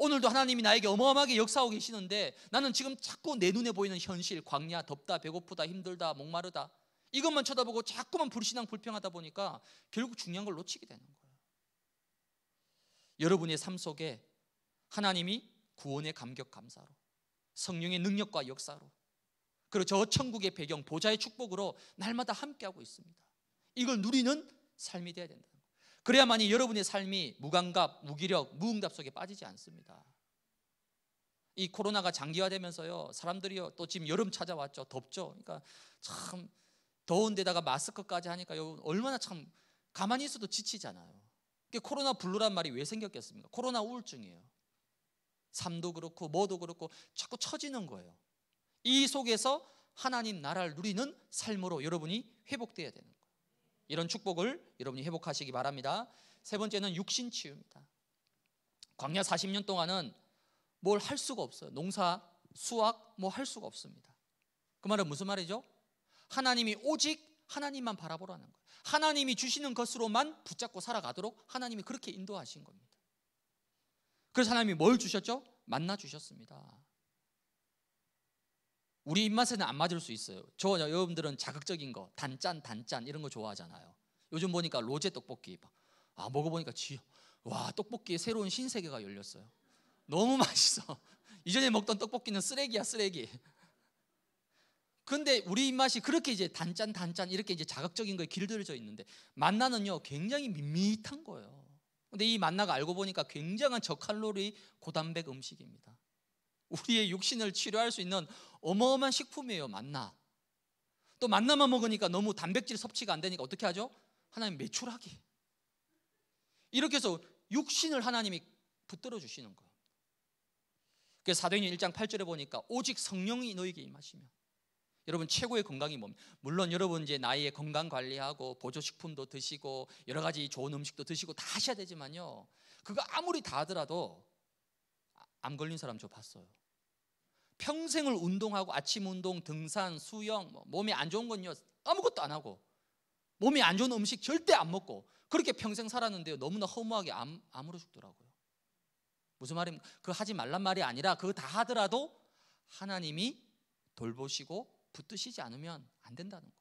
오늘도 하나님이 나에게 어마어마하게 역사하고 계시는데 나는 지금 자꾸 내 눈에 보이는 현실, 광야, 덥다, 배고프다, 힘들다, 목마르다 이것만 쳐다보고 자꾸만 불신앙, 불평하다 보니까 결국 중요한 걸 놓치게 되는 거예요. 여러분의 삶 속에 하나님이 구원의 감격 감사로 성령의 능력과 역사로 그리고 저 천국의 배경 보좌의 축복으로 날마다 함께하고 있습니다. 이걸 누리는 삶이 돼야 된다. 그래야만이 여러분의 삶이 무감각, 무기력, 무응답 속에 빠지지 않습니다. 이 코로나가 장기화되면서요, 사람들이요, 또 지금 여름 찾아왔죠. 덥죠. 그러니까 참 더운 데다가 마스크까지 하니까 여 얼마나 참 가만히 있어도 지치잖아요. 코로나 블루란 말이 왜 생겼겠습니까? 코로나 우울증이에요. 삶도 그렇고 뭐도 그렇고 자꾸 처지는 거예요. 이 속에서 하나님 나라를 누리는 삶으로 여러분이 회복돼야 되는 거예요. 이런 축복을 여러분이 회복하시기 바랍니다. 세 번째는 육신 치유입니다. 광야 40년 동안은 뭘 할 수가 없어요. 농사, 수학 뭐할 수가 없습니다. 그 말은 무슨 말이죠? 하나님이 오직 하나님만 바라보라는 거예요. 하나님이 주시는 것으로만 붙잡고 살아가도록 하나님이 그렇게 인도하신 겁니다. 그래서 하나님이 뭘 주셨죠? 만나 주셨습니다. 우리 입맛에는 안 맞을 수 있어요. 저 여러분들은 자극적인 거, 단짠 단짠 이런 거 좋아하잖아요. 요즘 보니까 로제 떡볶이 아 먹어보니까 지, 와 떡볶이에 새로운 신세계가 열렸어요. 너무 (laughs) 맛있어. 이전에 먹던 떡볶이는 쓰레기야 쓰레기. 근데 우리 입맛이 그렇게 이제 단짠 단짠 이렇게 이제 자극적인 거에 길들여져 있는데 만나는요 굉장히 밋밋한 거예요. 근데 이 만나가 알고 보니까 굉장한 저칼로리 고단백 음식입니다. 우리의 육신을 치료할 수 있는 어마어마한 식품이에요, 만나. 또 만나만 먹으니까 너무 단백질 섭취가 안 되니까 어떻게 하죠? 하나님 매출하기. 이렇게 해서 육신을 하나님이 붙들어 주시는 거예요. 그 사도행전 1장 8절에 보니까 오직 성령이 너에게 임하시며 여러분 최고의 건강이 뭡니까? 물론 여러분 이제 나이에 건강 관리하고 보조식품도 드시고 여러 가지 좋은 음식도 드시고 다 하셔야 되지만요. 그거 아무리 다 하더라도 암 걸린 사람 저 봤어요. 평생을 운동하고 아침 운동, 등산, 수영, 뭐 몸에 안 좋은 건요 아무것도 안 하고 몸에 안 좋은 음식 절대 안 먹고 그렇게 평생 살았는데요 너무나 허무하게 암, 암으로 죽더라고요. 무슨 말입니그 하지 말란 말이 아니라 그거 다 하더라도 하나님이 돌보시고 붙드시지 않으면 안 된다는 거예요.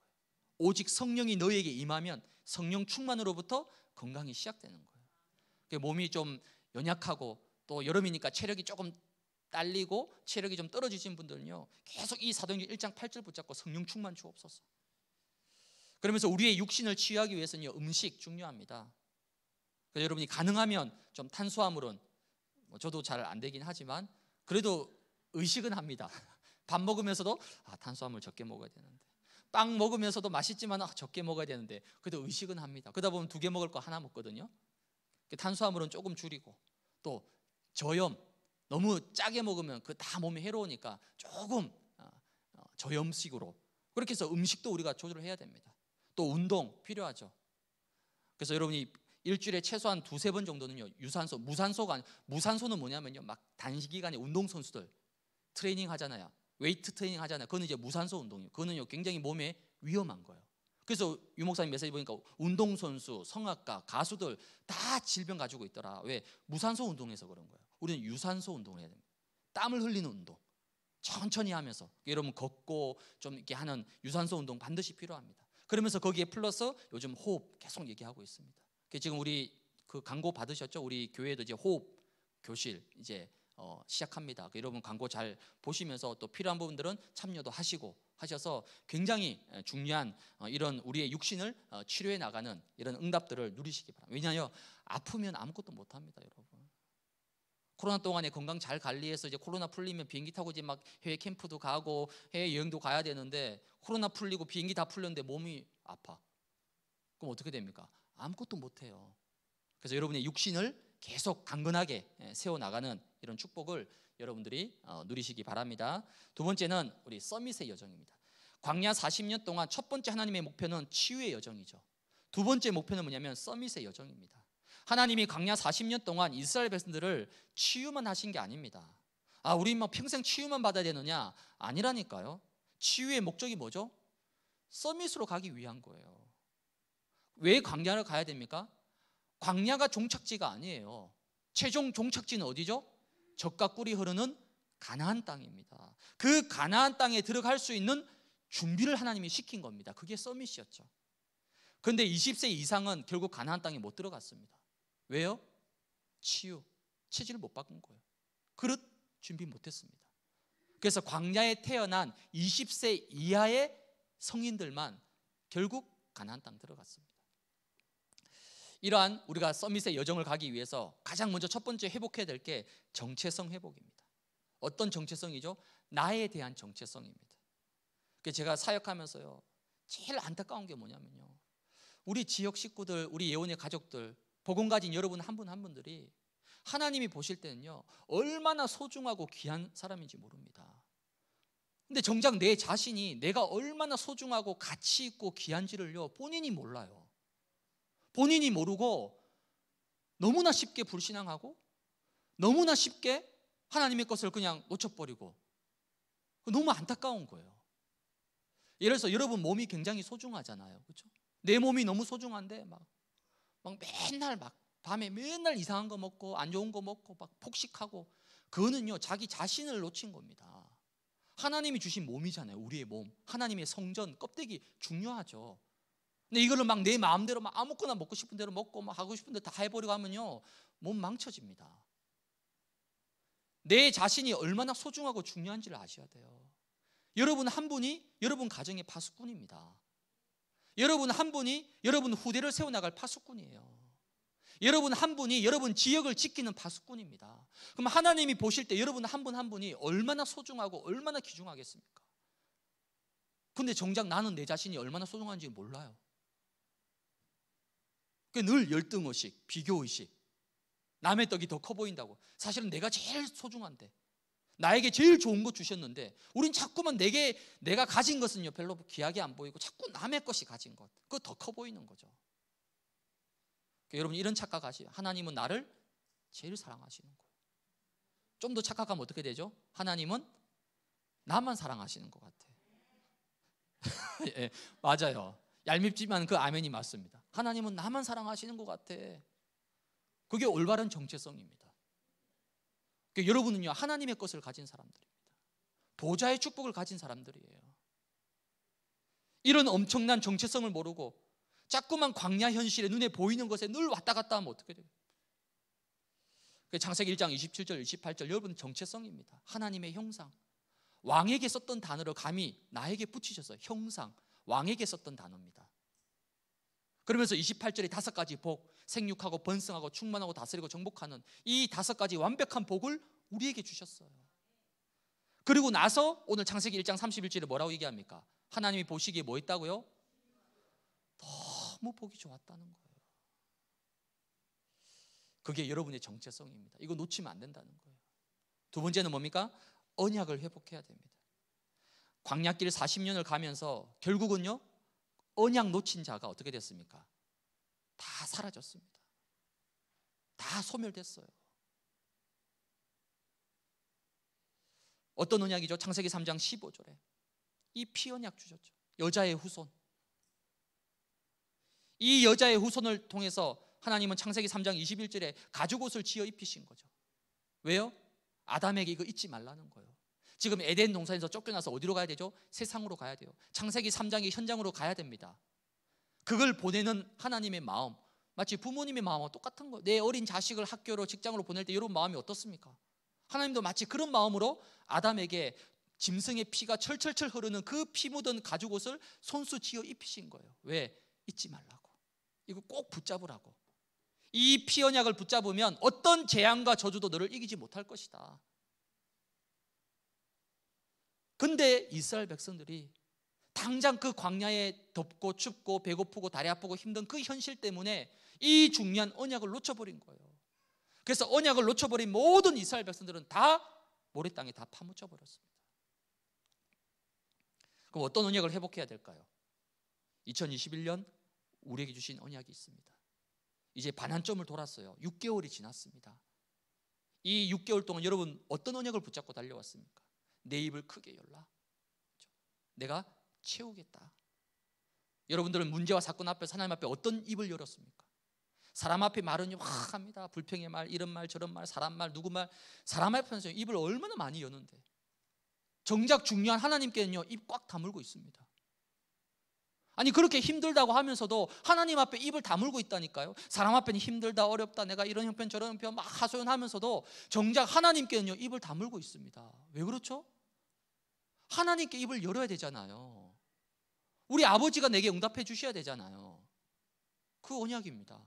오직 성령이 너에게 임하면 성령 충만으로부터 건강이 시작되는 거예요. 몸이 좀 연약하고 또 여름이니까 체력이 조금 딸리고 체력이 좀 떨어지신 분들은요 계속 이 사도행전 1장 8절 붙잡고 성령 충만 주옵소서 그러면서 우리의 육신을 치유하기 위해서는요 음식 중요합니다 그래서 여러분이 가능하면 좀 탄수화물은 뭐 저도 잘 안 되긴 하지만 그래도 의식은 합니다 (laughs) 밥 먹으면서도 아 탄수화물 적게 먹어야 되는데 빵 먹으면서도 맛있지만 아, 적게 먹어야 되는데 그래도 의식은 합니다 그러다 보면 두 개 먹을 거 하나 먹거든요 그 탄수화물은 조금 줄이고 또 저염 너무 짜게 먹으면 그 다 몸에 해로우니까 조금 어, 어, 저염식으로 그렇게 해서 음식도 우리가 조절해야 됩니다. 또 운동 필요하죠. 그래서 여러분이 일주일에 최소한 두세 번 정도는요 유산소 무산소가 아니, 무산소는 뭐냐면요 막 단기간에 운동 선수들 트레이닝 하잖아요 웨이트 트레이닝 하잖아요 그거는 이제 무산소 운동이에요 그거는요 굉장히 몸에 위험한 거예요 그래서 유목사님 메시지 보니까 운동 선수 성악가 가수들 다 질병 가지고 있더라 왜 무산소 운동에서 그런 거예요 우리는 유산소 운동을 해야 됩니다. 땀을 흘리는 운동. 천천히 하면서 여러분 걷고 좀 이렇게 하는 유산소 운동 반드시 필요합니다. 그러면서 거기에 플러스 요즘 호흡 계속 얘기하고 있습니다. 지금 우리 그 광고 받으셨죠? 우리 교회도 이제 호흡 교실 이제 어 시작합니다. 그 여러분 광고 잘 보시면서 또 필요한 부분들은 참여도 하시고 하셔서 굉장히 중요한 어, 이런 우리의 육신을 어, 치료해 나가는 이런 응답들을 누리시기 바랍니다. 왜냐하면 아프면 아무것도 못합니다, 여러분. 코로나 동안에 건강 잘 관리해서 이제 코로나 풀리면 비행기 타고 이제 막 해외 캠프도 가고 해외 여행도 가야 되는데 코로나 풀리고 비행기 다 풀렸는데 몸이 아파. 그럼 어떻게 됩니까? 아무것도 못 해요. 그래서 여러분의 육신을 계속 강건하게 예, 세워 나가는 이런 축복을 여러분들이 어, 누리시기 바랍니다. 두 번째는 우리 서밋의 여정입니다. 광야 40년 동안 첫 번째 하나님의 목표는 치유의 여정이죠. 두 번째 목표는 뭐냐면 서밋의 여정입니다. 하나님이 강야 40년 동안 이스라엘 백성들을 치유만 하신 게 아닙니다. 아, 우리 뭐 평생 치유만 받아야 되느냐? 아니라니까요. 치유의 목적이 뭐죠? 서밋으로 가기 위한 거예요. 왜 광야를 가야 됩니까? 광야가 종착지가 아니에요. 최종 종착지는 어디죠? 적과 꿀이 흐르는 가나안 땅입니다. 그 가나안 땅에 들어갈 수 있는 준비를 하나님이 시킨 겁니다. 그게 서밋이었죠. 그런데 20세 이상은 결국 가나안 땅에 못 들어갔습니다. 왜요? 치유. 체질을 못 바꾼 거예요. 그릇 준비 못 했습니다. 그래서 광야에 태어난 20세 이하의 성인들만 결국 가나땅 들어갔습니다. 이러한 우리가 서밋의 여정을 가기 위해서 가장 먼저 첫 번째 회복해야 될 게 정체성 회복입니다. 어떤 정체성이죠? 나에 대한 정체성입니다. 그러니까 제가 사역하면서요. 제일 안타까운 게 뭐냐면요. 우리 지역 식구들, 우리 예원의 가족들 복음 가진 여러분 한 분한 한 분들이 하나님이 보실 때는요 얼마나 소중하고 귀한 사람인지 모릅니다. 근데 정작 내 자신이 내가 얼마나 소중하고 가치 있고 귀한지를요 본인이 몰라요. 본인이 모르고 너무나 쉽게 불신앙하고 너무나 쉽게 하나님의 것을 그냥 놓쳐버리고 너무 안타까운 거예요. 예를 들어서 여러분 몸이 굉장히 소중하잖아요. 그렇죠? 내 몸이 너무 소중한데 막막 맨날 막 밤에 맨날 이상한 거 먹고 안 좋은 거 먹고 막 폭식하고 그거는요 자기 자신을 놓친 겁니다. 하나님이 주신 몸이잖아요. 우리의 몸. 하나님의 성전 껍데기 중요하죠. 근데 이거를 막내 마음대로 막 아무거나 먹고 싶은 대로 먹고 막 하고 싶은 대로 다 해버리고 하면요 몸 망쳐집니다. 내 자신이 얼마나 소중하고 중요한지를 아셔야 돼요. 여러분 한 분이 여러분 가정의 파수꾼입니다. 여러분 한 분이 여러분 후대를 세워나갈 파수꾼이에요. 여러분 한 분이 여러분 지역을 지키는 파수꾼입니다. 그럼 하나님이 보실 때 여러분 한 분한 한 분이 얼마나 소중하고 얼마나 귀중하겠습니까? 근데 정작 나는 내 자신이 얼마나 소중한지 몰라요. 늘 열등의식, 비교의식, 남의 떡이 더 커 보인다고. 사실은 내가 제일 소중한데. 나에게 제일 좋은 것 주셨는데 우린 자꾸만 내게 내가 가진 것은요 별로 귀하게 안 보이고 자꾸 남의 것이 가진 것 그거 더 커 보이는 거죠. 그러니까 여러분 이런 착각하시 하나님은 나를 제일 사랑하시는 거예요. 좀 더 착각하면 어떻게 되죠? 하나님은 나만 사랑하시는 것 같아요. (laughs) 예, 맞아요. 얄밉지만 그 아멘이 맞습니다. 하나님은 나만 사랑하시는 것 같아. 그게 올바른 정체성입니다. 그러니까 여러분은요 하나님의 것을 가진 사람들입니다. 보좌의 축복을 가진 사람들이에요. 이런 엄청난 정체성을 모르고 자꾸만 광야 현실에 눈에 보이는 것에 늘 왔다 갔다 하면 어떻게 돼요? 창세기 1장 27절, 28절 여러분 정체성입니다. 하나님의 형상. 왕에게 썼던 단어로 감히 나에게 붙이셔서 형상, 왕에게 썼던 단어입니다. 그러면서 28절에 다섯 가지 복, 생육하고 번성하고 충만하고 다스리고 정복하는 이 다섯 가지 완벽한 복을 우리에게 주셨어요. 그리고 나서 오늘 창세기 1장 31절에 뭐라고 얘기합니까? 하나님이 보시기에 뭐 했다고요? 너무 보기 좋았다는 거예요. 그게 여러분의 정체성입니다. 이거 놓치면 안 된다는 거예요. 두 번째는 뭡니까? 언약을 회복해야 됩니다. 광약길 40년을 가면서 결국은요. 언약 놓친 자가 어떻게 됐습니까? 다 사라졌습니다. 다 소멸됐어요. 어떤 언약이죠? 창세기 3장 15절에 이 피언약 주셨죠. 여자의 후손. 이 여자의 후손을 통해서 하나님은 창세기 3장 21절에 가죽옷을 지어 입히신 거죠. 왜요? 아담에게 이거 잊지 말라는 거예요. 지금 에덴 동산에서 쫓겨나서 어디로 가야 되죠? 세상으로 가야 돼요. 창세기 3장의 현장으로 가야 됩니다. 그걸 보내는 하나님의 마음, 마치 부모님의 마음과 똑같은 거예요. 내 어린 자식을 학교로 직장으로 보낼 때 이런 마음이 어떻습니까? 하나님도 마치 그런 마음으로 아담에게 짐승의 피가 철철철 흐르는 그 피 묻은 가죽 옷을 손수 쥐어 입히신 거예요. 왜? 잊지 말라고. 이거 꼭 붙잡으라고. 이 피 언약을 붙잡으면 어떤 재앙과 저주도 너를 이기지 못할 것이다. 근데 이스라엘 백성들이 당장 그 광야에 덥고 춥고 배고프고 다리 아프고 힘든 그 현실 때문에 이 중요한 언약을 놓쳐버린 거예요. 그래서 언약을 놓쳐버린 모든 이스라엘 백성들은 다 모래 땅에 다 파묻혀 버렸습니다. 그럼 어떤 언약을 회복해야 될까요? 2021년 우리에게 주신 언약이 있습니다. 이제 반환점을 돌았어요. 6개월이 지났습니다. 이 6개월 동안 여러분 어떤 언약을 붙잡고 달려왔습니까? 내 입을 크게 열라. 내가 채우겠다. 여러분들은 문제와 사건 앞에 하나님 앞에 어떤 입을 열었습니까? 사람 앞에 말은 확 합니다. 불평의 말, 이런 말, 저런 말, 사람 말, 누구 말. 사람 앞에서 입을 얼마나 많이 여는데. 정작 중요한 하나님께는요, 입 꽉 다물고 있습니다. 아니 그렇게 힘들다고 하면서도 하나님 앞에 입을 다물고 있다니까요. 사람 앞에는 힘들다, 어렵다, 내가 이런 형편 저런 형편 막 하소연하면서도 정작 하나님께는요 입을 다물고 있습니다. 왜 그렇죠? 하나님께 입을 열어야 되잖아요. 우리 아버지가 내게 응답해 주셔야 되잖아요. 그 언약입니다.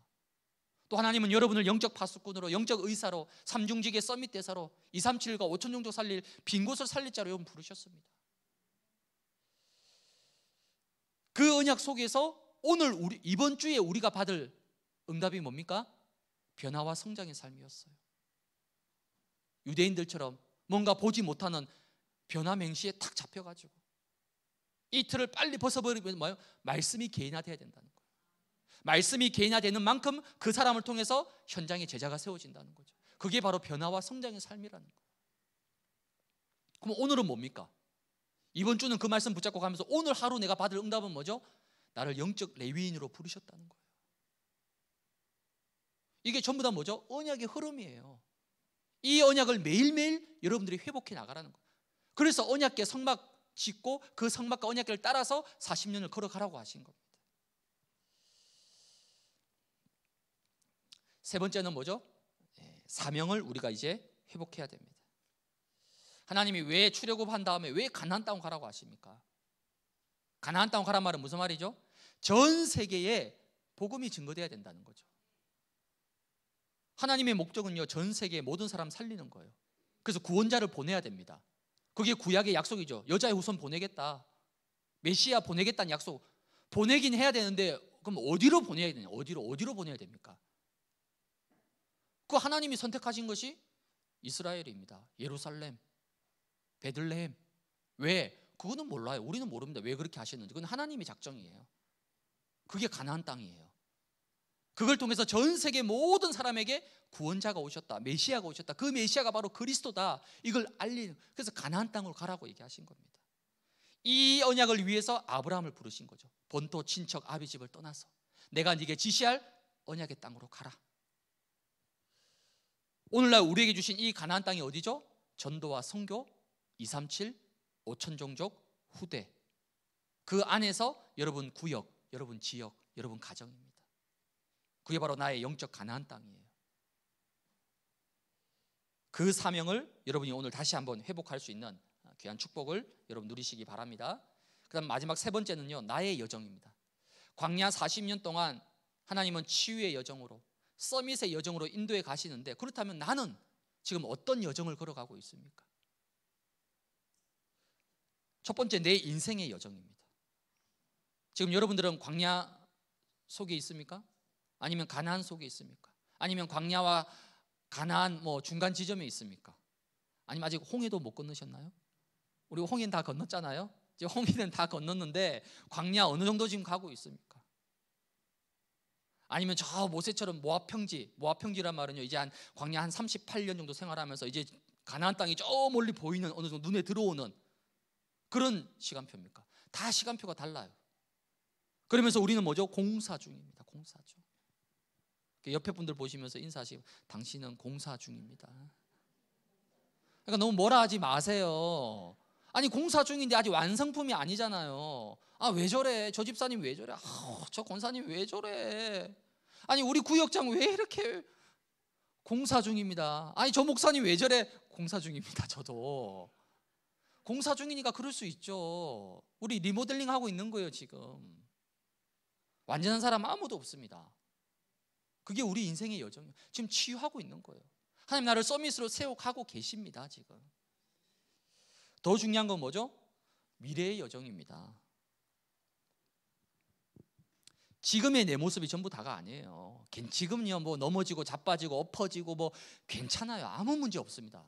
또 하나님은 여러분을 영적 파수꾼으로 영적 의사로 삼중직의 서밋 대사로 237과 5천 정도 살릴 빈 곳을 살릴 자로 여러분 부르셨습니다. 그 언약 속에서 오늘 우리 이번 주에 우리가 받을 응답이 뭡니까? 변화와 성장의 삶이었어요. 유대인들처럼 뭔가 보지 못하는 변화맹시에 탁 잡혀가지고 이 틀을 빨리 벗어버리면 뭐예요? 말씀이 개인화돼야 된다는 거예요. 말씀이 개인화되는 만큼 그 사람을 통해서 현장의 제자가 세워진다는 거죠. 그게 바로 변화와 성장의 삶이라는 거예요. 그럼 오늘은 뭡니까? 이번 주는 그 말씀 붙잡고 가면서 오늘 하루 내가 받을 응답은 뭐죠? 나를 영적 레위인으로 부르셨다는 거예요. 이게 전부 다 뭐죠? 언약의 흐름이에요. 이 언약을 매일매일 여러분들이 회복해 나가라는 거예요. 그래서 언약계 성막 짓고 그 성막과 언약계를 따라서 40년을 걸어가라고 하신 겁니다. 세 번째는 뭐죠? 예, 사명을 우리가 이제 회복해야 됩니다. 하나님이 왜 출애굽한 다음에 왜 가나안 땅 가라고 하십니까? 가나안 땅 가란 말은 무슨 말이죠? 전 세계에 복음이 증거돼야 된다는 거죠. 하나님의 목적은요 전 세계 모든 사람 살리는 거예요. 그래서 구원자를 보내야 됩니다. 그게 구약의 약속이죠. 여자의 후손 보내겠다. 메시아 보내겠다는 약속. 보내긴 해야 되는데 그럼 어디로 보내야 되냐? 어디로 어디로 보내야 됩니까? 그 하나님이 선택하신 것이 이스라엘입니다. 예루살렘, 베들레헴. 왜? 그거는 몰라요. 우리는 모릅니다. 왜 그렇게 하셨는지. 그건 하나님의 작정이에요. 그게 가나안 땅이에요. 그걸 통해서 전 세계 모든 사람에게 구원자가 오셨다. 메시아가 오셨다. 그 메시아가 바로 그리스도다. 이걸 알리는 그래서 가나안 땅으로 가라고 얘기하신 겁니다. 이 언약을 위해서 아브라함을 부르신 거죠. 본토 친척 아비 집을 떠나서 내가 네게 지시할 언약의 땅으로 가라. 오늘날 우리에게 주신 이 가나안 땅이 어디죠? 전도와 성교237 5천 종족 후대 그 안에서 여러분 구역, 여러분 지역, 여러분 가정입니다. 그게 바로 나의 영적 가나안 땅이에요. 그 사명을 여러분이 오늘 다시 한번 회복할 수 있는 귀한 축복을 여러분 누리시기 바랍니다. 그다음 마지막 세 번째는요. 나의 여정입니다. 광야 40년 동안 하나님은 치유의 여정으로 서밋의 여정으로 인도해 가시는데 그렇다면 나는 지금 어떤 여정을 걸어가고 있습니까? 첫 번째 내 인생의 여정입니다. 지금 여러분들은 광야 속에 있습니까? 아니면 가나안 속에 있습니까? 아니면 광야와 가나안 뭐 중간 지점에 있습니까? 아니면 아직 홍해도 못 건너셨나요? 우리 홍해는 다 건넜잖아요. 이제 홍해는 다 건넜는데 광야 어느 정도 지금 가고 있습니까? 아니면 저 모세처럼 모압 평지, 모압 평지란 말은요. 이제 한 광야 한 38년 정도 생활하면서 이제 가나안 땅이 저 멀리 보이는 어느 정도 눈에 들어오는 그런 시간표입니까? 다 시간표가 달라요. 그러면서 우리는 뭐죠? 공사 중입니다. 공사 중. 옆에 분들 보시면서 인사하시고 당신은 공사 중입니다. 그러니까 너무 뭐라 하지 마세요. 아니 공사 중인데 아직 완성품이 아니잖아요. 아 왜 저래? 저 집사님 왜 저래? 아, 저 권사님 왜 저래? 아니 우리 구역장 왜 이렇게 공사 중입니다. 아니 저 목사님 왜 저래? 공사 중입니다. 저도 공사 중이니까 그럴 수 있죠. 우리 리모델링 하고 있는 거예요 지금. 완전한 사람 아무도 없습니다. 그게 우리 인생의 여정이에요. 지금 치유하고 있는 거예요. 하나님 나를 서밋으로 세워가고 계십니다. 지금. 더 중요한 건 뭐죠? 미래의 여정입니다. 지금의 내 모습이 전부 다가 아니에요. 지금요 뭐 넘어지고 자빠지고 엎어지고 뭐 괜찮아요. 아무 문제 없습니다.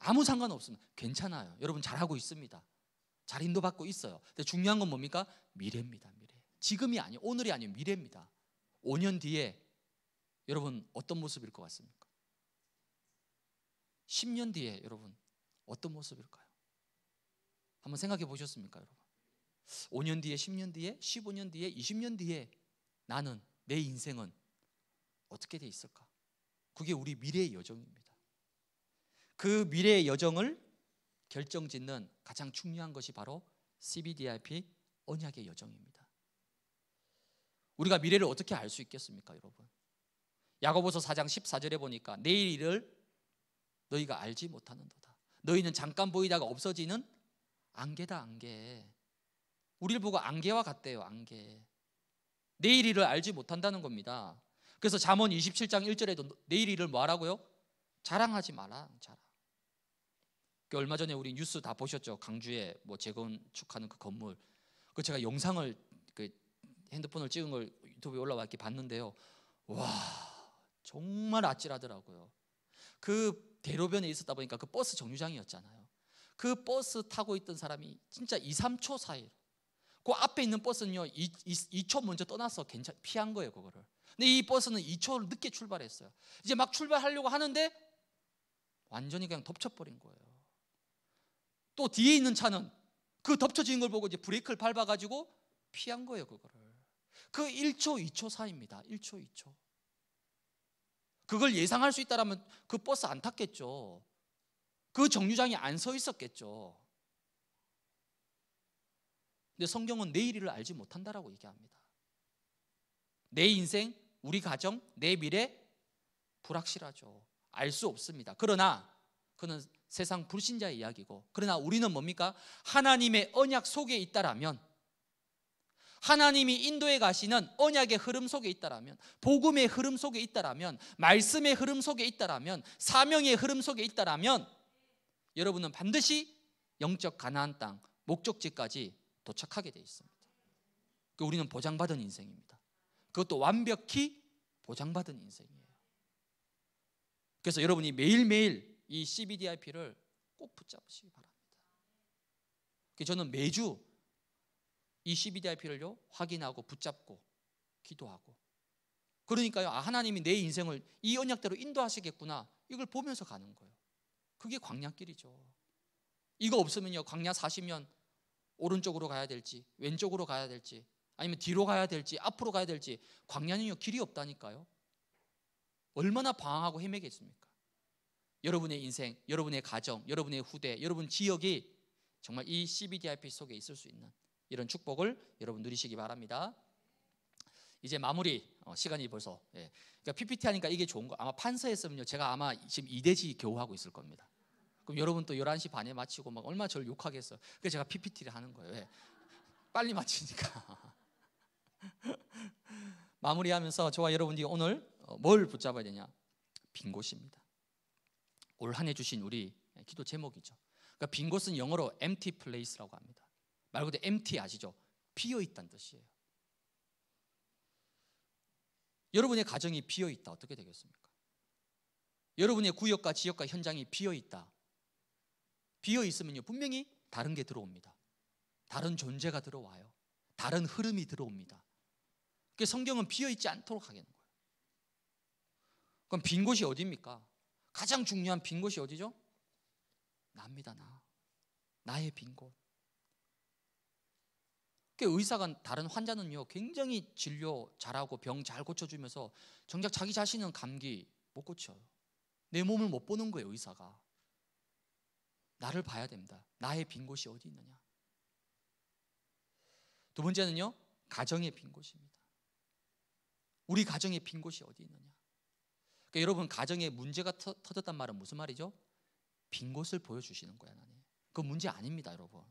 아무 상관 없습니다. 괜찮아요. 여러분 잘하고 있습니다. 잘 인도받고 있어요. 근데 중요한 건 뭡니까? 미래입니다. 미래. 지금이 아니에요. 오늘이 아니에요. 미래입니다. 5년 뒤에 여러분 어떤 모습일 것 같습니까? 10년 뒤에 여러분 어떤 모습일까요? 한번 생각해 보셨습니까, 여러분? 5년 뒤에, 10년 뒤에, 15년 뒤에, 20년 뒤에 나는 내 인생은 어떻게 돼 있을까? 그게 우리 미래의 여정입니다. 그 미래의 여정을 결정짓는 가장 중요한 것이 바로 CBDIP 언약의 여정입니다. 우리가 미래를 어떻게 알 수 있겠습니까, 여러분? 야고보서 4장 14절에 보니까 내일 일을 너희가 알지 못하는도다. 너희는 잠깐 보이다가 없어지는 안개다 안개. 우리를 보고 안개와 같대요, 안개. 내일 일을 알지 못한다는 겁니다. 그래서 잠언 27장 1절에도 내일 일을 뭐하라고요? 자랑하지 마라, 자랑. 그 얼마 전에 우리 뉴스 다 보셨죠? 강주에 뭐 재건축하는 그 건물. 그 제가 영상을 그 핸드폰을 찍은 걸 유튜브에 올라와 이렇게 봤는데요. 와, 정말 아찔하더라고요. 그 대로변에 있었다 보니까 그 버스 정류장이었잖아요. 그 버스 타고 있던 사람이 진짜 2, 3초 사이로 그 앞에 있는 버스는요 2, 2, 초 먼저 떠나서 괜찮 피한 거예요 그거를 근데 이 버스는 2초 늦게 출발했어요 이제 막 출발하려고 하는데 완전히 그냥 덮쳐버린 거예요 또 뒤에 있는 차는 그 덮쳐진 걸 보고 이제 브레이크를 밟아가지고 피한 거예요 그거를 그 1초, 2초 사이입니다. 1초, 2초. 그걸 예상할 수 있다라면 그 버스 안 탔겠죠. 그정류장이안 서 있었겠죠. 근데 성경은 내일을 알지 못한다라고 얘기합니다. 내 인생, 우리 가정, 내 미래 불확실하죠. 알 수 없습니다. 그러나 그는 세상 불신자의 이야기고 그러나 우리는 뭡니까? 하나님의 언약 속에 있다라면 하나님이 인도에 가시는 언약의 흐름 속에 있다라면 복음의 흐름 속에 있다라면 말씀의 흐름 속에 있다라면 사명의 흐름 속에 있다라면 여러분은 반드시 영적 가나안 땅 목적지까지 도착하게 돼 있습니다. 그 우리는 보장받은 인생입니다. 그것도 완벽히 보장받은 인생이에요. 그래서 여러분이 매일매일 이 CBDIP를 꼭 붙잡으시기 바랍니다. 저는 매주 이 12DIP를요 확인하고 붙잡고 기도하고 그러니까요 아 하나님이 내 인생을 이 언약대로 인도하시겠구나 이걸 보면서 가는 거예요 그게 광야길이죠 이거 없으면요 광야 40년 오른쪽으로 가야 될지 왼쪽으로 가야 될지 아니면 뒤로 가야 될지 앞으로 가야 될지 광야는요 길이 없다니까요 얼마나 방황하고 헤매겠습니까 여러분의 인생 여러분의 가정 여러분의 후대 여러분 지역이 정말 이 CBDIP 속에 있을 수 있는 이런 축복을 여러분 누리시기 바랍니다. 이제 마무리 어, 시간이 벌써 예. 그러니까 PPT 하니까 이게 좋은 거 아마 판서했으면요 제가 아마 지금 이대지 교우 하고 있을 겁니다. 그럼 여러분 또 11시 반에 마치고 막 얼마 저를 욕하겠어 그래서 제가 PPT를 하는 거예요. 예. 빨리 마치니까. (laughs) 마무리하면서 저와 여러분이 오늘 어, 뭘 붙잡아야 되냐? 빈 곳입니다. 올 한 해 주신 우리 기도 제목이죠. 그러니까 빈 곳은 영어로 empty place라고 합니다. 말 그대로 empty 아시죠? 비어 있다는 뜻이에요. 여러분의 가정이 비어 있다 어떻게 되겠습니까? 여러분의 구역과 지역과 현장이 비어 있다. 비어 있으면요 분명히 다른 게 들어옵니다. 다른 존재가 들어와요. 다른 흐름이 들어옵니다. 그 성경은 비어 있지 않도록 하겠는 거예요. 그럼 빈 곳이 어디입니까? 가장 중요한 빈 곳이 어디죠? 나니다 나. 나의 빈 곳. 그 의사가 다른 환자는요 굉장히 진료 잘하고 병 잘 고쳐주면서 정작 자기 자신은 감기 못 고쳐요. 내 몸을 못 보는 거예요 의사가. 나를 봐야 됩니다. 나의 빈 곳이 어디 있느냐. 두 번째는요 가정의 빈 곳입니다. 우리 가정의 빈 곳이 어디 있느냐. 그러니까 여러분 가정에 문제가 터, 터졌단 말은 무슨 말이죠? 빈 곳을 보여주시는 거예요 하나님. 그 문제 아닙니다 여러분.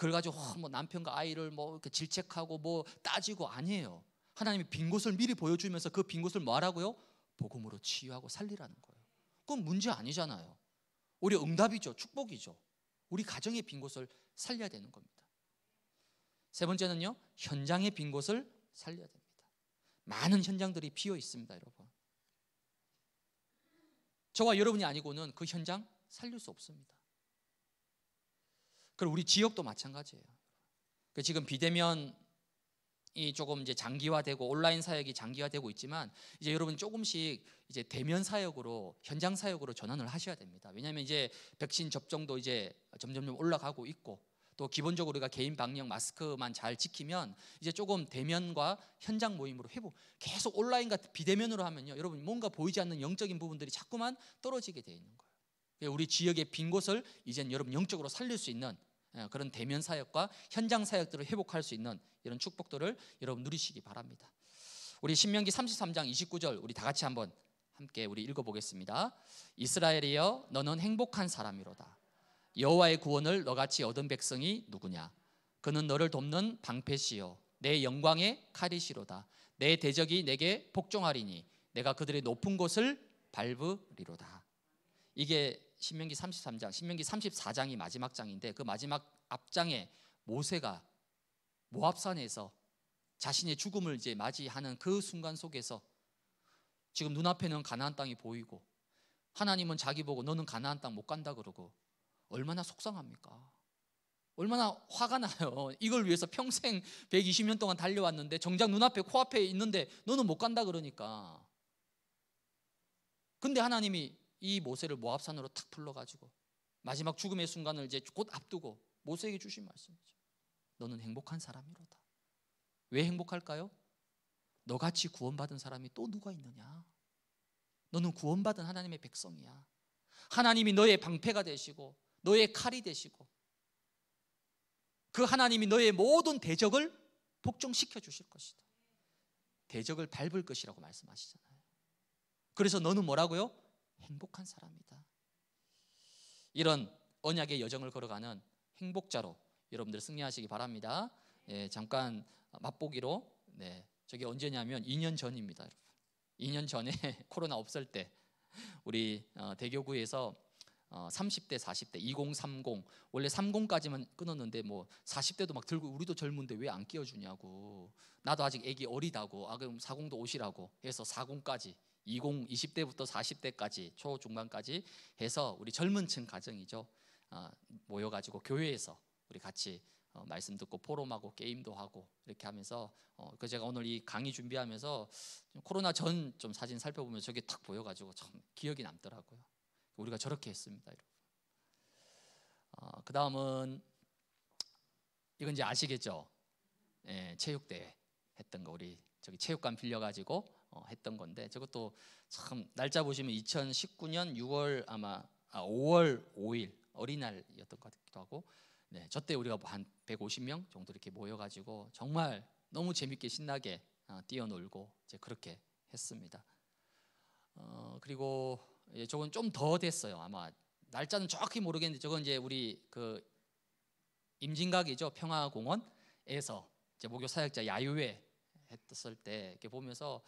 그걸 가지고 어, 뭐 남편과 아이를 뭐 이렇게 질책하고 뭐 따지고 아니에요. 하나님이 빈 곳을 미리 보여주면서 그 빈 곳을 뭐하라고요? 복음으로 치유하고 살리라는 거예요. 그건 문제 아니잖아요. 우리 응답이죠. 축복이죠. 우리 가정의 빈 곳을 살려야 되는 겁니다. 세 번째는요. 현장의 빈 곳을 살려야 됩니다. 많은 현장들이 비어 있습니다, 여러분. 저와 여러분이 아니고는 그 현장 살릴 수 없습니다. 그리고 우리 지역도 마찬가지예요. 그 지금 비대면 이 조금 이제 장기화되고 온라인 사역이 장기화되고 있지만 이제 여러분 조금씩 이제 대면 사역으로 현장 사역으로 전환을 하셔야 됩니다. 왜냐하면 이제 백신 접종도 이제 점점점 올라가고 있고 또 기본적으로 우리가 개인 방역 마스크만 잘 지키면 이제 조금 대면과 현장 모임으로 회복 계속 온라인과 비대면으로 하면요 여러분 뭔가 보이지 않는 영적인 부분들이 자꾸만 떨어지게 돼 있는 거예요. 우리 지역의 빈 곳을 이젠 여러분 영적으로 살릴 수 있는 예, 그런 대면 사역과 현장 사역들을 회복할 수 있는 이런 축복들을 여러분 누리시기 바랍니다. 우리 신명기 33장 29절 우리 다 같이 한번 함께 우리 읽어 보겠습니다. 이스라엘이여 너는 행복한 사람이로다. 여호와의 구원을 너같이 얻은 백성이 누구냐? 그는 너를 돕는 방패시요 내 영광의 칼이시로다. 내 대적이 내게 복종하리니 내가 그들의 높은 곳을 밟으리로다. 이게 신명기 33장, 신명기 34장이 마지막 장인데 그 마지막 앞장에 모세가 모압산에서 자신의 죽음을 이제 맞이하는 그 순간 속에서 지금 눈앞에는 가나안 땅이 보이고 하나님은 자기 보고 너는 가나안 땅 못 간다 그러고 얼마나 속상합니까? 얼마나 화가 나요. 이걸 위해서 평생 120년 동안 달려왔는데 정작 눈앞에 코앞에 있는데 너는 못 간다 그러니까. 근데 하나님이 이 모세를 모압산으로 탁 불러가지고 마지막 죽음의 순간을 이제 곧 앞두고 모세에게 주신 말씀이죠. 너는 행복한 사람이로다. 왜 행복할까요? 너같이 구원받은 사람이 또 누가 있느냐? 너는 구원받은 하나님의 백성이야. 하나님이 너의 방패가 되시고 너의 칼이 되시고 그 하나님이 너의 모든 대적을 복종시켜 주실 것이다. 대적을 밟을 것이라고 말씀하시잖아요. 그래서 너는 뭐라고요? 행복한 사람이다. 이런 언약의 여정을 걸어가는 행복자로 여러분들 승리하시기 바랍니다. 예, 잠깐 맛보기로 네, 저게 언제냐면 2년 전입니다. 여러분. 2년 전에 (laughs) 코로나 없을 때 우리 어, 대교구에서 30대, 40대, 2030 원래 30까지만 끊었는데 뭐 40대도 막 들고 우리도 젊은데 왜 안 끼워주냐고 나도 아직 애기 어리다고 아 그럼 40도 오시라고 해서 40까지 20, 20대부터 40대까지 초중반까지 해서 우리 젊은층 가정이죠 어, 모여가지고 교회에서 우리 같이 어, 말씀 듣고 포럼하고 게임도 하고 이렇게 하면서 어, 그 제가 오늘 이 강의 준비하면서 코로나 전 좀 사진 살펴보면 저게 탁 보여가지고 참 기억이 남더라고요. 우리가 저렇게 했습니다, 어, 그 다음은 이건 이제 아시겠죠? 예, 체육대회 했던 거 우리 저기 체육관 빌려가지고 어, 했던 건데 저것도 참 날짜 보시면 2019년 6월 아마 아, 5월 5일 어린날이었던 것 같기도 하고 네, 저때 우리가 뭐 한 150명 정도 이렇게 모여가지고 정말 너무 재밌게 신나게 아, 뛰어놀고 이제 그렇게 했습니다. 어, 그리고 예, 저건 좀 더 됐어요. 아마 날짜는 정확히 모르겠는데 저건 이제 우리 그 임진각이죠 평화공원에서 이제 목요 사역자 야유회 했을 때 이렇게 보면서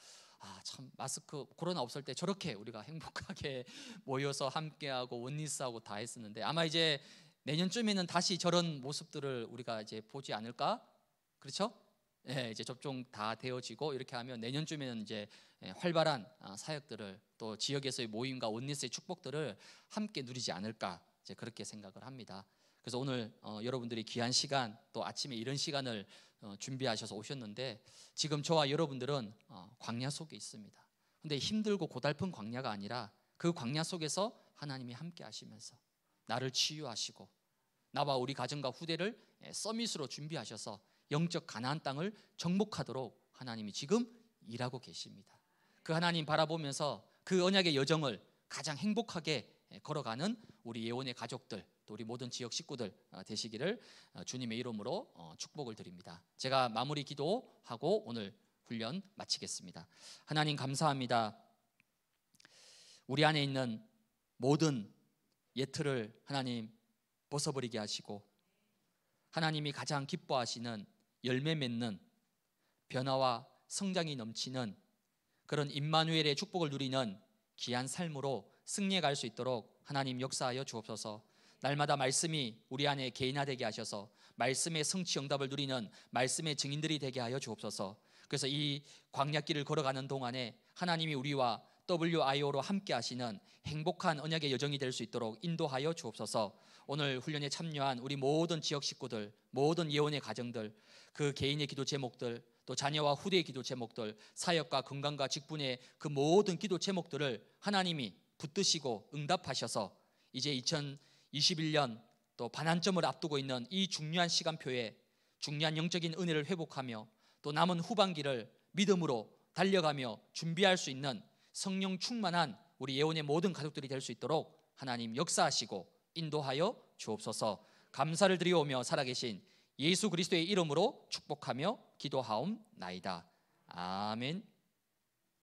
아참 마스크 코로나 없을 때 저렇게 우리가 행복하게 (laughs) 모여서 함께하고 원리스하고 다 했었는데 아마 이제 내년쯤에는 다시 저런 모습들을 우리가 이제 보지 않을까? 그렇죠? 예, 이제 접종 다 되어지고 이렇게 하면 내년쯤에는 이제 예, 활발한 아, 사역들을 또 지역에서의 모임과 원리스의 축복들을 함께 누리지 않을까 이제 그렇게 생각을 합니다. 그래서 오늘 어, 여러분들이 귀한 시간 또 아침에 이런 시간을 어, 준비하셔서 오셨는데 지금 저와 여러분들은 어, 광야 속에 있습니다. 근데 힘들고 고달픈 광야가 아니라 그 광야 속에서 하나님이 함께 하시면서 나를 치유하시고 나와 우리 가정과 후대를 예, 서밋으로 준비하셔서 영적 가나안 땅을 정복하도록 하나님이 지금 일하고 계십니다. 그 하나님 바라보면서 그 언약의 여정을 가장 행복하게 예, 걸어가는 우리 예원의 가족들 또 우리 모든 지역 식구들 어, 되시기를 어, 주님의 이름으로 어, 축복을 드립니다. 제가 마무리 기도하고 오늘 훈련 마치겠습니다. 하나님 감사합니다. 우리 안에 있는 모든 예틀을 하나님 벗어버리게 하시고 하나님이 가장 기뻐하시는 열매 맺는 변화와 성장이 넘치는 그런 임마누엘의 축복을 누리는 귀한 삶으로 승리해 갈수 있도록 하나님 역사하여 주옵소서. 날마다 말씀이 우리 안에 개인화되게 하셔서 말씀의 성취 응답을 누리는 말씀의 증인들이 되게 하여 주옵소서. 그래서 이 광약길을 걸어가는 동안에 하나님이 우리와 WIO로 함께 하시는 행복한 언약의 여정이 될 수 있도록 인도하여 주옵소서. 오늘 훈련에 참여한 우리 모든 지역 식구들, 모든 예원의 가정들, 그 개인의 기도 제목들, 또 자녀와 후대의 기도 제목들, 사역과 건강과 직분의 그 모든 기도 제목들을 하나님이 붙드시고 응답하셔서 이제 2000 21년 또 반환점을 앞두고 있는 이 중요한 시간표에 중요한 영적인 은혜를 회복하며 또 남은 후반기를 믿음으로 달려가며 준비할 수 있는 성령 충만한 우리 예원의 모든 가족들이 될 수 있도록 하나님 역사하시고 인도하여 주옵소서 감사를 드리오며 살아계신 예수 그리스도의 이름으로 축복하며 기도하옵나이다. 아멘.